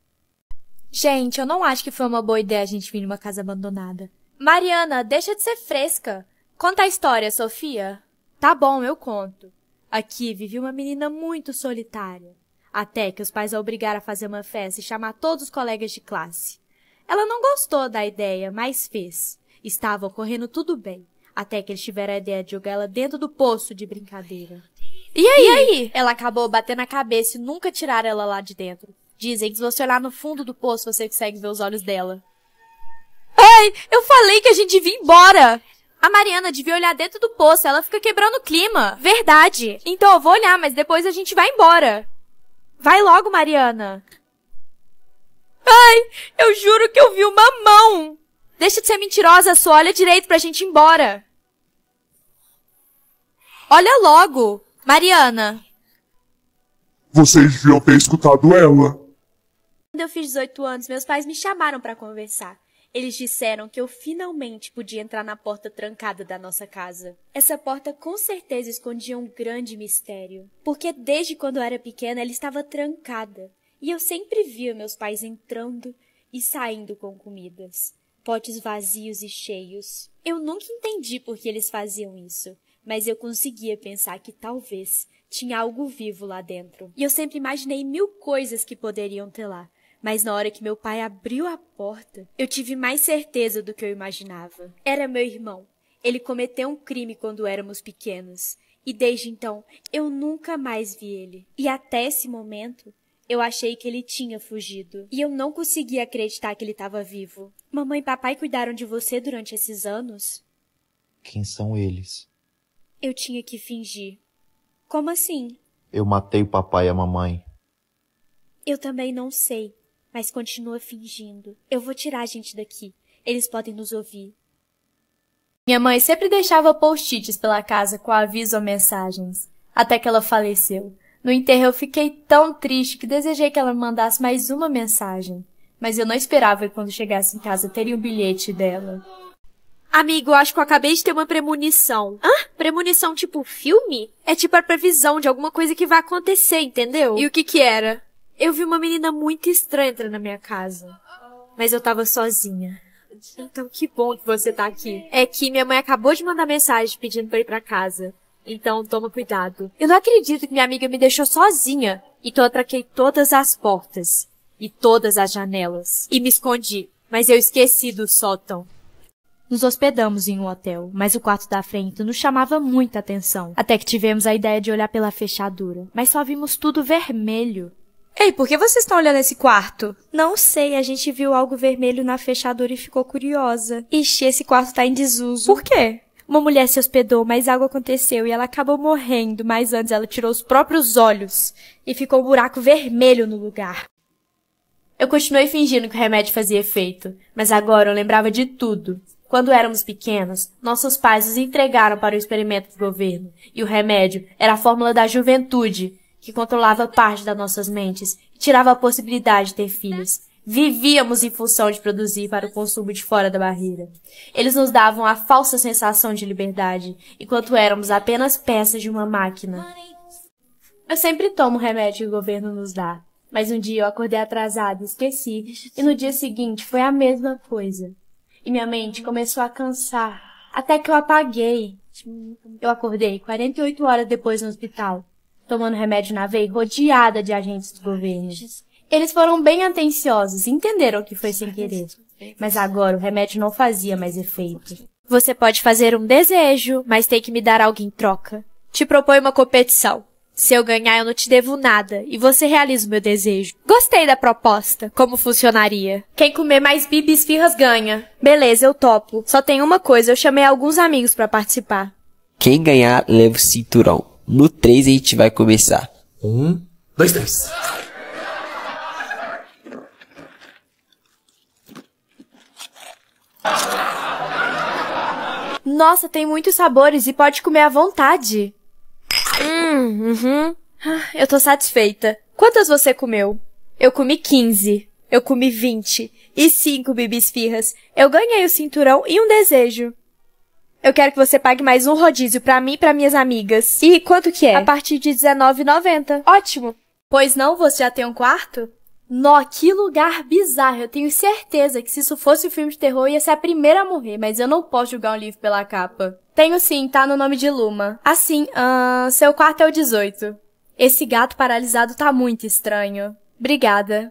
Gente, eu não acho que foi uma boa ideia a gente vir numa casa abandonada. Mariana, deixa de ser fresca. Conta a história, Sofia. Tá bom, eu conto. Aqui vivia uma menina muito solitária. Até que os pais a obrigaram a fazer uma festa e chamar todos os colegas de classe. Ela não gostou da ideia, mas fez. Estava ocorrendo tudo bem. Até que eles tiveram a ideia de jogar ela dentro do poço de brincadeira. E aí? E aí? Ela acabou batendo a cabeça e nunca tiraram ela lá de dentro. Dizem que se você olhar no fundo do poço, você consegue ver os olhos dela. Ai, eu falei que a gente devia ir embora! A Mariana devia olhar dentro do poço, ela fica quebrando o clima. Verdade. Então eu vou olhar, mas depois a gente vai embora. Vai logo, Mariana. Ai, eu juro que eu vi uma mão. Deixa de ser mentirosa, só olha direito pra gente ir embora. Olha logo, Mariana. Vocês deviam ter escutado ela. Quando eu fiz 18 anos, meus pais me chamaram para conversar. Eles disseram que eu finalmente podia entrar na porta trancada da nossa casa. Essa porta com certeza escondia um grande mistério, porque desde quando eu era pequena ela estava trancada, e eu sempre via meus pais entrando e saindo com comidas potes vazios e cheios. Eu nunca entendi por que eles faziam isso, mas eu conseguia pensar que talvez tinha algo vivo lá dentro. E eu sempre imaginei mil coisas que poderiam ter lá. Mas na hora que meu pai abriu a porta, eu tive mais certeza do que eu imaginava. Era meu irmão. Ele cometeu um crime quando éramos pequenos. E desde então, eu nunca mais vi ele. E até esse momento, eu achei que ele tinha fugido. E eu não conseguia acreditar que ele estava vivo. Mamãe e papai cuidaram de você durante esses anos? Quem são eles? Eu tinha que fingir. Como assim? Eu matei o papai e a mamãe. Eu também não sei, mas continua fingindo. Eu vou tirar a gente daqui. Eles podem nos ouvir. Minha mãe sempre deixava post-its pela casa com aviso ou mensagens, até que ela faleceu. No enterro eu fiquei tão triste que desejei que ela me mandasse mais uma mensagem. Mas eu não esperava que quando chegasse em casa teria um bilhete dela. Amigo, acho que eu acabei de ter uma premonição. Hã? Premonição tipo filme? É tipo a previsão de alguma coisa que vai acontecer, entendeu? E o que que era? Eu vi uma menina muito estranha entrar na minha casa. Mas eu tava sozinha. Então que bom que você tá aqui. É que minha mãe acabou de mandar mensagem pedindo pra ir pra casa. Então toma cuidado. Eu não acredito que minha amiga me deixou sozinha. Então eu traquei todas as portas e todas as janelas e me escondi, mas eu esqueci do sótão. Nos hospedamos em um hotel, mas o quarto da frente nos chamava muita atenção. Até que tivemos a ideia de olhar pela fechadura, mas só vimos tudo vermelho. Ei, por que vocês estão olhando esse quarto? Não sei, a gente viu algo vermelho na fechadura e ficou curiosa. Ixi, esse quarto tá em desuso. Por quê? Uma mulher se hospedou, mas algo aconteceu e ela acabou morrendo, mas antes ela tirou os próprios olhos e ficou um buraco vermelho no lugar. Eu continuei fingindo que o remédio fazia efeito, mas agora eu lembrava de tudo. Quando éramos pequenos, nossos pais nos entregaram para o experimento do governo, e o remédio era a fórmula da juventude, que controlava parte das nossas mentes e tirava a possibilidade de ter filhos. Vivíamos em função de produzir para o consumo de fora da barreira. Eles nos davam a falsa sensação de liberdade, enquanto éramos apenas peças de uma máquina. Eu sempre tomo o remédio que o governo nos dá, mas um dia eu acordei atrasada esqueci, e no dia seguinte foi a mesma coisa. E minha mente começou a cansar, até que eu apaguei. Eu acordei 48 horas depois no hospital, tomando remédio na veia rodeada de agentes do governo. Eles foram bem atenciosos, entenderam que foi sem querer. Mas agora o remédio não fazia mais efeito. Você pode fazer um desejo, mas tem que me dar algo em troca. Te propõe uma competição. Se eu ganhar, eu não te devo nada e você realiza o meu desejo. Gostei da proposta. Como funcionaria? Quem comer mais bibis firras ganha. Beleza, eu topo. Só tem uma coisa, eu chamei alguns amigos para participar. Quem ganhar, leva o cinturão. No 3 a gente vai começar. Um, dois, três. Nossa, tem muitos sabores e pode comer à vontade. Hum, uhum. Ah, eu tô satisfeita. Quantas você comeu? Eu comi 15. Eu comi 20. E cinco bibisfirras. Eu ganhei o cinturão e um desejo. Eu quero que você pague mais um rodízio para mim e para minhas amigas. E quanto que é? A partir de R$19,90. Ótimo. Pois não, você já tem um quarto? Nó, que lugar bizarro. Eu tenho certeza que se isso fosse um filme de terror, ia ser a primeira a morrer, mas eu não posso julgar um livro pela capa. Tenho sim, tá no nome de Luma. Assim, ah, uh, seu quarto é o 18. Esse gato paralisado tá muito estranho. Obrigada.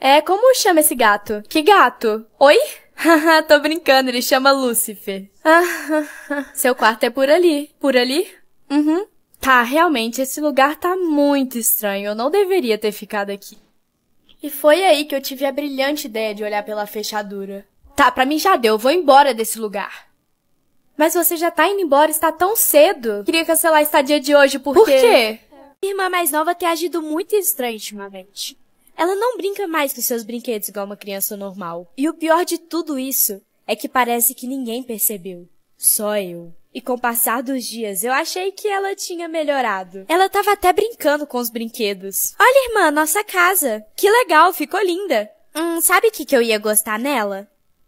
É, como chama esse gato? Que gato? Oi? Haha, tô brincando, ele chama Lúcifer. seu quarto é por ali. Por ali? Uhum. Tá, realmente, esse lugar tá muito estranho. Eu não deveria ter ficado aqui. E foi aí que eu tive a brilhante ideia de olhar pela fechadura. Tá, pra mim já deu, vou embora desse lugar. Mas você já tá indo embora, está tão cedo. Queria cancelar a estadia de hoje porque... Por quê? Minha irmã mais nova tem agido muito estranho ultimamente. Ela não brinca mais com seus brinquedos igual uma criança normal. E o pior de tudo isso é que parece que ninguém percebeu. Só eu. E com o passar dos dias, eu achei que ela tinha melhorado. Ela tava até brincando com os brinquedos. Olha, irmã, nossa casa. Que legal, ficou linda. Hum, sabe o que, que eu ia gostar nela?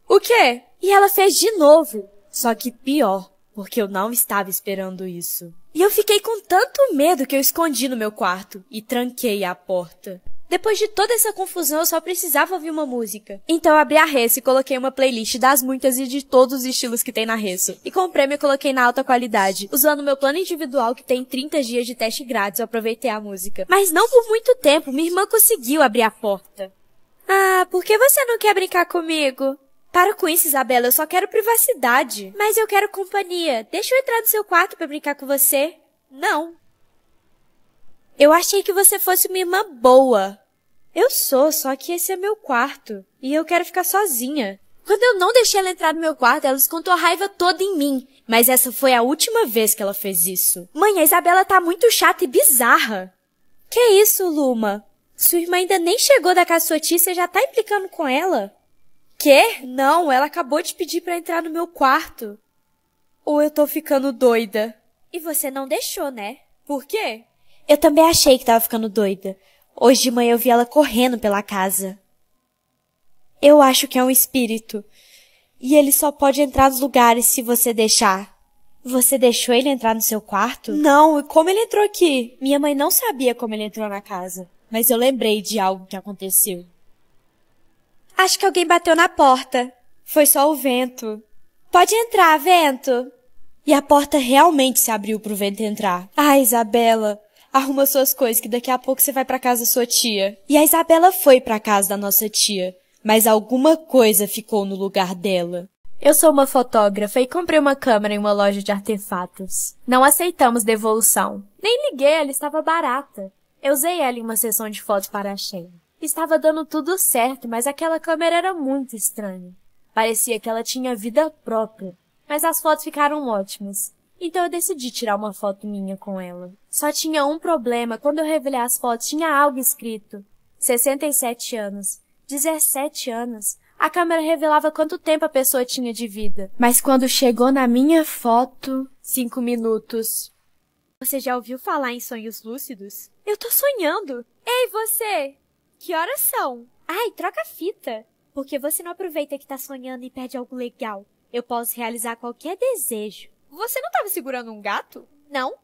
O quê? E ela fez de novo. Só que pior, porque eu não estava esperando isso. E eu fiquei com tanto medo que eu escondi no meu quarto e tranquei a porta. Depois de toda essa confusão, eu só precisava ouvir uma música. Então eu abri a Resso e coloquei uma playlist das muitas e de todos os estilos que tem na Resso. E com o prêmio eu coloquei na alta qualidade. Usando meu plano individual que tem 30 dias de teste grátis, eu aproveitei a música. Mas não por muito tempo, minha irmã conseguiu abrir a porta. Ah, por que você não quer brincar comigo? Para com isso, Isabela, eu só quero privacidade. Mas eu quero companhia. Deixa eu entrar no seu quarto para brincar com você. Não. Eu achei que você fosse uma irmã boa. Eu sou, só que esse é meu quarto. E eu quero ficar sozinha. Quando eu não deixei ela entrar no meu quarto, ela descontou a raiva toda em mim. Mas essa foi a última vez que ela fez isso. Mãe, a Isabela tá muito chata e bizarra. Que isso, Luma? Sua irmã ainda nem chegou da casa sua tia, você já tá implicando com ela? Quê? Não, ela acabou de pedir para entrar no meu quarto. Ou eu tô ficando doida? E você não deixou, né? Por quê? Eu também achei que estava ficando doida. Hoje de manhã eu vi ela correndo pela casa. Eu acho que é um espírito. E ele só pode entrar nos lugares se você deixar. Você deixou ele entrar no seu quarto? Não, e como ele entrou aqui? Minha mãe não sabia como ele entrou na casa. Mas eu lembrei de algo que aconteceu. Acho que alguém bateu na porta. Foi só o vento. Pode entrar, vento. E a porta realmente se abriu para o vento entrar. Ah, Isabela, Arruma suas coisas, que daqui a pouco você vai para casa da sua tia. E a Isabela foi para casa da nossa tia, mas alguma coisa ficou no lugar dela. Eu sou uma fotógrafa e comprei uma câmera em uma loja de artefatos. Não aceitamos devolução. Nem liguei, ela estava barata. Eu usei ela em uma sessão de fotos para a Shein. Estava dando tudo certo, mas aquela câmera era muito estranha. Parecia que ela tinha vida própria. Mas as fotos ficaram ótimas. Então eu decidi tirar uma foto minha com ela. Só tinha um problema, quando eu revelei as fotos tinha algo escrito. 67 anos. 17 anos. A câmera revelava quanto tempo a pessoa tinha de vida. Mas quando chegou na minha foto, cinco minutos. Você já ouviu falar em sonhos lúcidos? Eu tô sonhando! Ei, você! Que horas são? Ai, troca a fita! Porque você não aproveita que tá sonhando e pede algo legal. Eu posso realizar qualquer desejo. Você não estava segurando um gato? Não.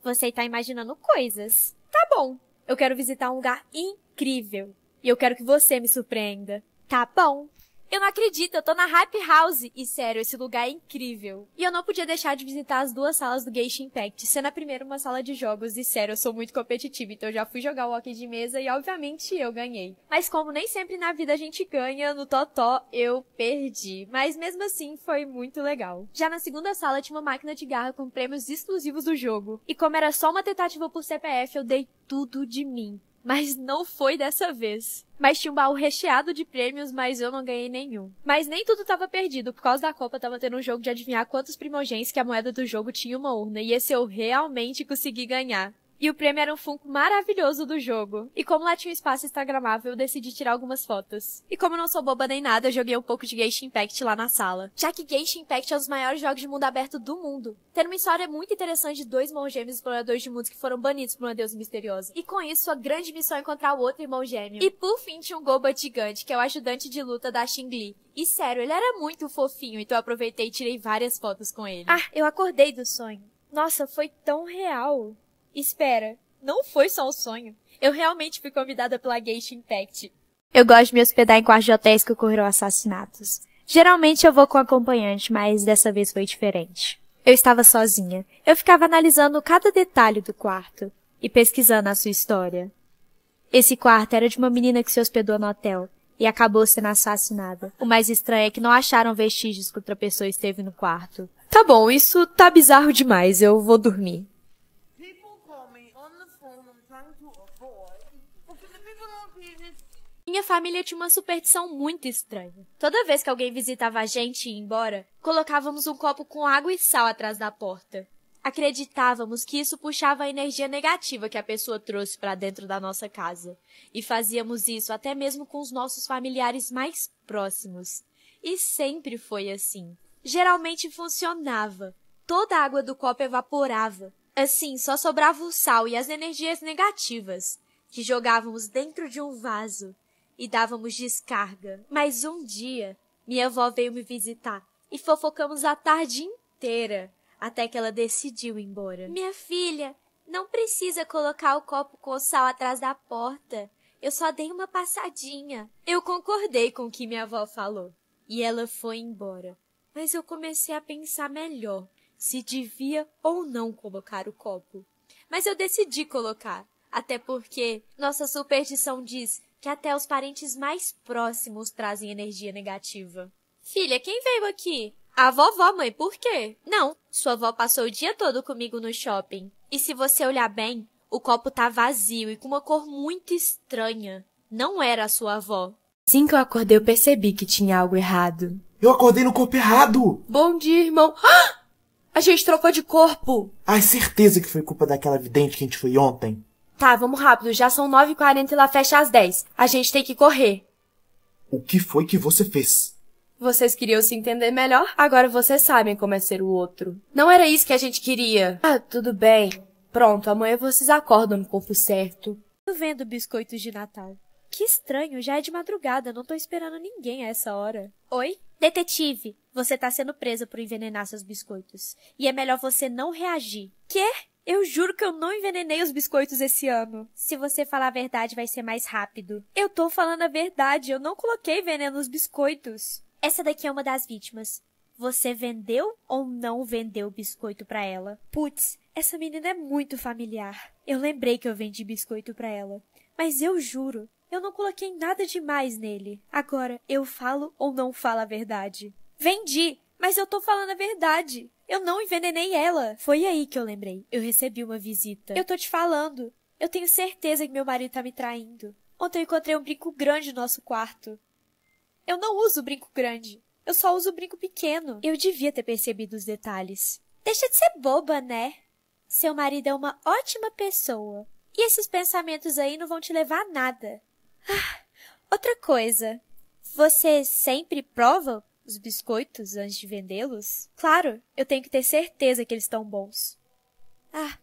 Você está imaginando coisas. Tá bom. Eu quero visitar um lugar incrível. E eu quero que você me surpreenda. Tá bom. Eu não acredito, eu tô na Hype House. E sério, esse lugar é incrível. E eu não podia deixar de visitar as duas salas do Geisha Impact, sendo a primeira uma sala de jogos. E sério, eu sou muito competitiva, então eu já fui jogar o hockey de mesa e obviamente eu ganhei. Mas como nem sempre na vida a gente ganha, no Totó eu perdi. Mas mesmo assim foi muito legal. Já na segunda sala tinha uma máquina de garra com prêmios exclusivos do jogo. E como era só uma tentativa por CPF, eu dei tudo de mim. Mas não foi dessa vez. Mas tinha um baú recheado de prêmios, mas eu não ganhei nenhum. Mas nem tudo tava perdido, por causa da Copa tava tendo um jogo de adivinhar quantos primogênitos que a moeda do jogo tinha uma urna, e esse eu realmente consegui ganhar. E o prêmio era um Funko maravilhoso do jogo. E como lá tinha um espaço instagramável, eu decidi tirar algumas fotos. E como não sou boba nem nada, eu joguei um pouco de Genshin Impact lá na sala. Já que Genshin Impact é um dos maiores jogos de mundo aberto do mundo, tendo uma história muito interessante de dois irmãos gêmeos exploradores de mundos que foram banidos por uma deusa misteriosa. E com isso, sua grande missão é encontrar o outro irmão gêmeo. E por fim, tinha um Goba gigante, que é o ajudante de luta da Xingli. E sério, ele era muito fofinho, então eu aproveitei e tirei várias fotos com ele. Ah, eu acordei do sonho. Nossa, foi tão real. Espera, não foi só um sonho. Eu realmente fui convidada pela Geisha Impact. Eu gosto de me hospedar em quartos de hotéis que ocorreram assassinatos. Geralmente eu vou com acompanhante, mas dessa vez foi diferente. Eu estava sozinha. Eu ficava analisando cada detalhe do quarto e pesquisando a sua história. Esse quarto era de uma menina que se hospedou no hotel e acabou sendo assassinada. O mais estranho é que não acharam vestígios que outra pessoa esteve no quarto. Tá bom, isso tá bizarro demais. Eu vou dormir. Minha família tinha uma superstição muito estranha. Toda vez que alguém visitava a gente e ia embora, colocávamos um copo com água e sal atrás da porta. Acreditávamos que isso puxava a energia negativa que a pessoa trouxe para dentro da nossa casa, e fazíamos isso até mesmo com os nossos familiares mais próximos. E sempre foi assim. Geralmente funcionava. Toda a água do copo evaporava. Assim, só sobrava o sal e as energias negativas, que jogávamos dentro de um vaso e dávamos descarga. Mas um dia, minha avó veio me visitar e fofocamos a tarde inteira, até que ela decidiu ir embora. Minha filha, não precisa colocar o copo com sal atrás da porta. Eu só dei uma passadinha. Eu concordei com o que minha avó falou. E ela foi embora. Mas eu comecei a pensar melhor se devia ou não colocar o copo. Mas eu decidi colocar, até porque nossa superstição diz que até os parentes mais próximos trazem energia negativa. Filha, quem veio aqui? A vovó, mãe, por quê? Não, sua avó passou o dia todo comigo no shopping. E se você olhar bem, o copo tá vazio e com uma cor muito estranha. Não era a sua avó. Assim que eu acordei, eu percebi que tinha algo errado. Eu acordei no corpo errado! Bom dia, irmão. Ah! A gente trocou de corpo! Ai, certeza que foi culpa daquela vidente que a gente foi ontem. Tá, vamos rápido, já são 9h40 e lá fecha às 10. A gente tem que correr. O que foi que você fez? Vocês queriam se entender melhor, agora vocês sabem como é ser o outro. Não era isso que a gente queria. Ah, tudo bem. Pronto, amanhã vocês acordam no corpo certo. Tô vendo biscoitos de Natal. Que estranho, já é de madrugada, não tô esperando ninguém a essa hora. Oi? Detetive, você tá sendo presa por envenenar seus biscoitos. E é melhor você não reagir. Quê? Eu juro que eu não envenenei os biscoitos esse ano. Se você falar a verdade, vai ser mais rápido. Eu tô falando a verdade, eu não coloquei veneno nos biscoitos. Essa daqui é uma das vítimas. Você vendeu ou não vendeu biscoito para ela? Putz, essa menina é muito familiar. Eu lembrei que eu vendi biscoito para ela. Mas eu juro, eu não coloquei nada demais nele. Agora, eu falo ou não falo a verdade? Vendi! Mas eu tô falando a verdade. Eu não envenenei ela. Foi aí que eu lembrei. Eu recebi uma visita. Eu tô te falando. Eu tenho certeza que meu marido tá me traindo. Ontem eu encontrei um brinco grande no nosso quarto. Eu não uso brinco grande. Eu só uso brinco pequeno. Eu devia ter percebido os detalhes. Deixa de ser boba, né? Seu marido é uma ótima pessoa. E esses pensamentos aí não vão te levar a nada. Ah, outra coisa. Você sempre prova os biscoitos antes de vendê-los, claro, eu tenho que ter certeza que eles estão bons. Ah,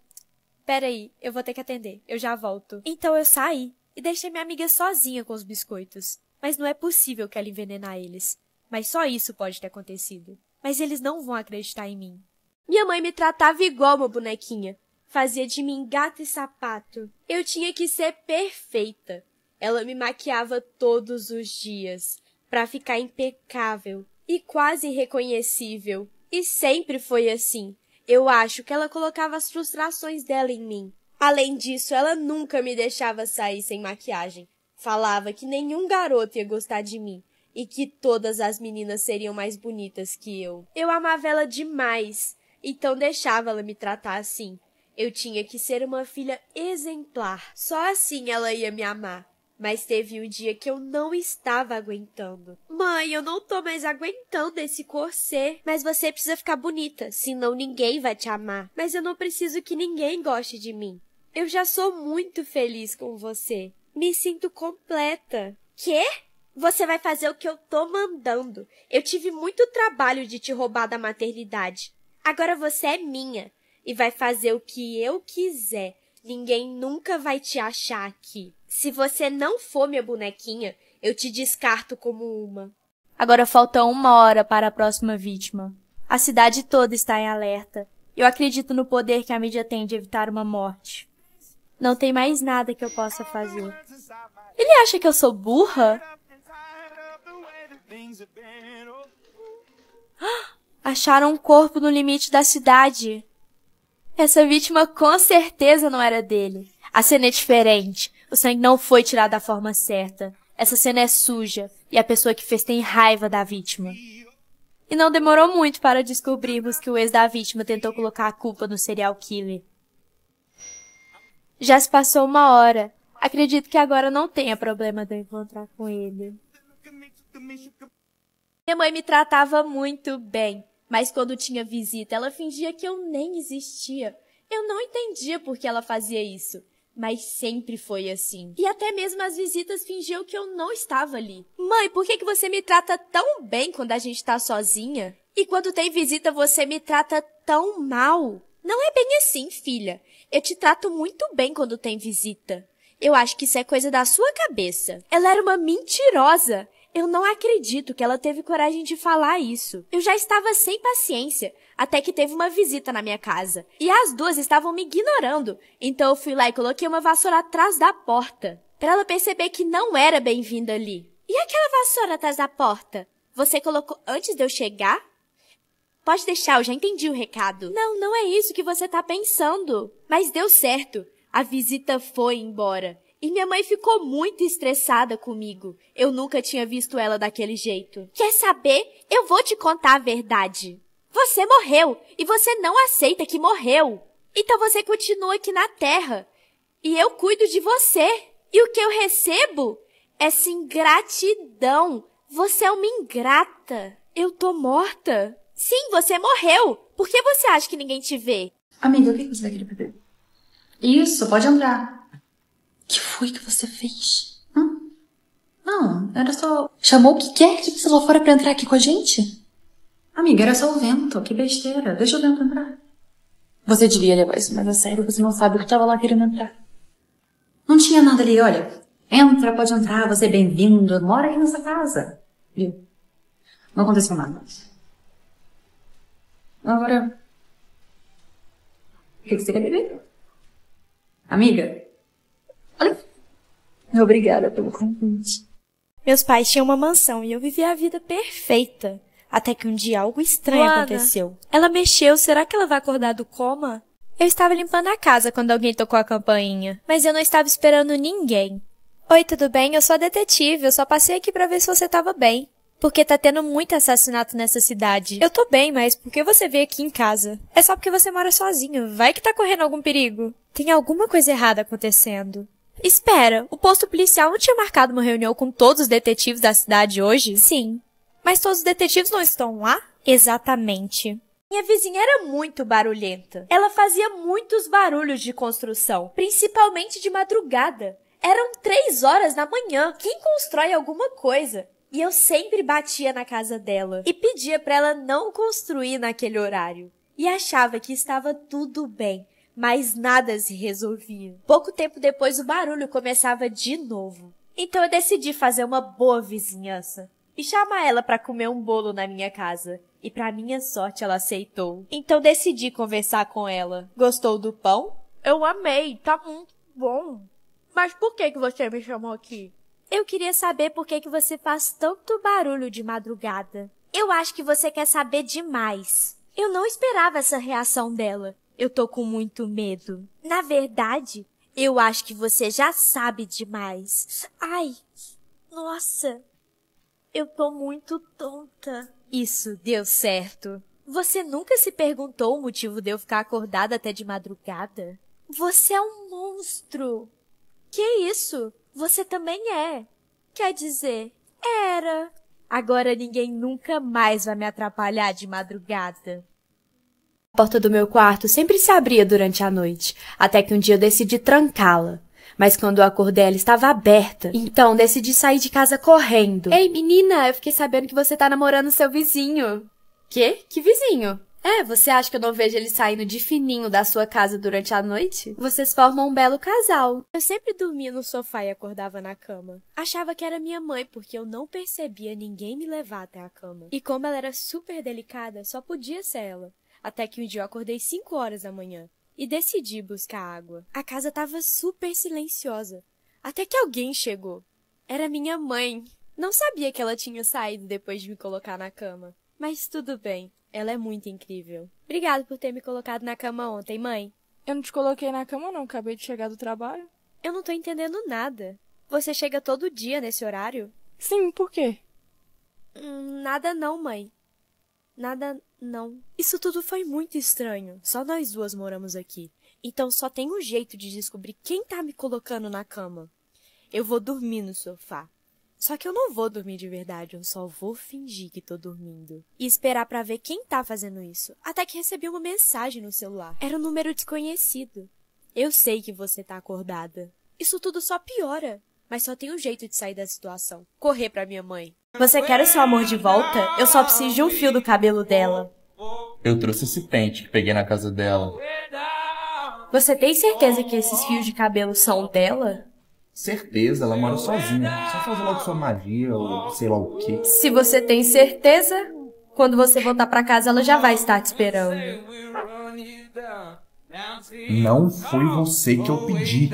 peraí, eu vou ter que atender, eu já volto. Então eu saí e deixei minha amiga sozinha com os biscoitos. Mas não é possível que ela envenenar eles. Mas só isso pode ter acontecido. Mas eles não vão acreditar em mim. Minha mãe me tratava igual uma bonequinha. Fazia de mim gato e sapato. Eu tinha que ser perfeita. Ela me maquiava todos os dias para ficar impecável e quase irreconhecível. E sempre foi assim. Eu acho que ela colocava as frustrações dela em mim. Além disso, ela nunca me deixava sair sem maquiagem. Falava que nenhum garoto ia gostar de mim e que todas as meninas seriam mais bonitas que eu. Eu amava ela demais, então deixava ela me tratar assim. Eu tinha que ser uma filha exemplar. Só assim ela ia me amar. Mas teve um dia que eu não estava aguentando. Mãe, eu não tô mais aguentando esse corset. Mas você precisa ficar bonita, senão ninguém vai te amar. Mas eu não preciso que ninguém goste de mim. Eu já sou muito feliz com você. Me sinto completa. Quê? Você vai fazer o que eu tô mandando. Eu tive muito trabalho de te roubar da maternidade. Agora você é minha e vai fazer o que eu quiser. Ninguém nunca vai te achar aqui. Se você não for minha bonequinha, eu te descarto como uma. Agora falta uma hora para a próxima vítima. A cidade toda está em alerta. Eu acredito no poder que a mídia tem de evitar uma morte. Não tem mais nada que eu possa fazer. Ele acha que eu sou burra? Acharam um corpo no limite da cidade. Essa vítima com certeza não era dele. A cena é diferente. O sangue não foi tirado da forma certa. Essa cena é suja e a pessoa que fez tem raiva da vítima. E não demorou muito para descobrirmos que o ex da vítima tentou colocar a culpa no serial killer. Já se passou uma hora. Acredito que agora não tenha problema de eu encontrar com ele. Minha mãe me tratava muito bem. Mas quando tinha visita, ela fingia que eu nem existia. Eu não entendia por que ela fazia isso. Mas sempre foi assim. E até mesmo as visitas fingiam que eu não estava ali. Mãe, por que, que você me trata tão bem quando a gente está sozinha? E quando tem visita, você me trata tão mal? Não é bem assim, filha. Eu te trato muito bem quando tem visita. Eu acho que isso é coisa da sua cabeça. Ela era uma mentirosa. Eu não acredito que ela teve coragem de falar isso. Eu já estava sem paciência, até que teve uma visita na minha casa. E as duas estavam me ignorando, então eu fui lá e coloquei uma vassoura atrás da porta, para ela perceber que não era bem-vinda ali. E aquela vassoura atrás da porta? Você colocou antes de eu chegar? Pode deixar, eu já entendi o recado. Não, não é isso que você tá pensando. Mas deu certo. A visita foi embora. E minha mãe ficou muito estressada comigo. Eu nunca tinha visto ela daquele jeito. Quer saber? Eu vou te contar a verdade. Você morreu e você não aceita que morreu. Então você continua aqui na Terra. E eu cuido de você. E o que eu recebo? Essa é ingratidão. Você é uma ingrata. Eu tô morta. Sim, você morreu. Por que você acha que ninguém te vê? Amiga, o que você vai querer beber? Isso, pode entrar que foi que você fez? Hum? Não, era só. Chamou o que quer que você lá fora pra entrar aqui com a gente? Amiga, era só o vento, que besteira. Deixa o vento entrar. Você devia levar isso mais a sério, você não sabe o que tava lá querendo entrar. Não tinha nada ali, olha. Entra, pode entrar, você é bem-vindo, mora aqui nessa casa. Viu? Não aconteceu nada. Agora. O que você quer beber? Amiga, Obrigada pelo convite. Meus pais tinham uma mansão e eu vivia a vida perfeita. Até que um dia algo estranho Luana, aconteceu. Ela mexeu, será que ela vai acordar do coma? Eu estava limpando a casa quando alguém tocou a campainha, mas eu não estava esperando ninguém. Oi, tudo bem? Eu sou a detetive, eu só passei aqui para ver se você estava bem. Porque tá tendo muito assassinato nessa cidade. Eu tô bem, mas por que você veio aqui em casa? É só porque você mora sozinho. Vai que tá correndo algum perigo. Tem alguma coisa errada acontecendo. Espera, o posto policial não tinha marcado uma reunião com todos os detetives da cidade hoje? Sim. Mas todos os detetives não estão lá? Exatamente. Minha vizinha era muito barulhenta. Ela fazia muitos barulhos de construção, principalmente de madrugada. Eram três horas da manhã. Quem constrói alguma coisa? E eu sempre batia na casa dela e pedia para ela não construir naquele horário. E achava que estava tudo bem, mas nada se resolvia. Pouco tempo depois o barulho começava de novo. Então eu decidi fazer uma boa vizinhança e chamar ela para comer um bolo na minha casa. E para minha sorte ela aceitou. Então decidi conversar com ela. Gostou do pão? Eu amei, tá muito bom. Mas por que que você me chamou aqui? Eu queria saber por que que você faz tanto barulho de madrugada. Eu acho que você quer saber demais. Eu não esperava essa reação dela. Eu tô com muito medo. Na verdade, eu acho que você já sabe demais. Ai, nossa, eu tô muito tonta. Isso deu certo. Você nunca se perguntou o motivo de eu ficar acordada até de madrugada? Você é um monstro. Que isso? Você também é. Quer dizer, era. Agora ninguém nunca mais vai me atrapalhar de madrugada porta do meu quarto sempre se abria durante a noite, até que um dia eu decidi trancá-la. Mas quando eu acordei, ela estava aberta. Então, decidi sair de casa correndo. Ei, menina, eu fiquei sabendo que você tá namorando seu vizinho. Quê? Que vizinho? É, você acha que eu não vejo ele saindo de fininho da sua casa durante a noite? Vocês formam um belo casal. Eu sempre dormia no sofá e acordava na cama. Achava que era minha mãe, porque eu não percebia ninguém me levar até a cama. E como ela era super delicada, só podia ser ela até que um dia eu acordei cinco horas da manhã e decidi buscar água. A casa estava super silenciosa, até que alguém chegou. Era minha mãe. Não sabia que ela tinha saído depois de me colocar na cama. Mas tudo bem, ela é muito incrível. Obrigado por ter me colocado na cama ontem, mãe. Eu não te coloquei na cama, não. Acabei de chegar do trabalho. Eu não tô entendendo nada. Você chega todo dia nesse horário? Sim, por quê? Hum, nada não, mãe. Nada, não. Isso tudo foi muito estranho. Só nós duas moramos aqui. Então só tem um jeito de descobrir quem tá me colocando na cama. Eu vou dormir no sofá. Só que eu não vou dormir de verdade, eu só vou fingir que tô dormindo. E esperar para ver quem tá fazendo isso. Até que recebi uma mensagem no celular. Era um número desconhecido. Eu sei que você tá acordada. Isso tudo só piora. Mas só tem um jeito de sair da situação. Correr pra minha mãe. Você quer o seu amor de volta? Eu só preciso de um fio do cabelo dela. Eu trouxe esse pente que peguei na casa dela. Você tem certeza que esses fios de cabelo são dela? Certeza, ela mora sozinha. Só fazer logo sua magia ou sei lá o quê. Se você tem certeza, quando você voltar para casa ela já vai estar te esperando. Não foi você que eu pedi.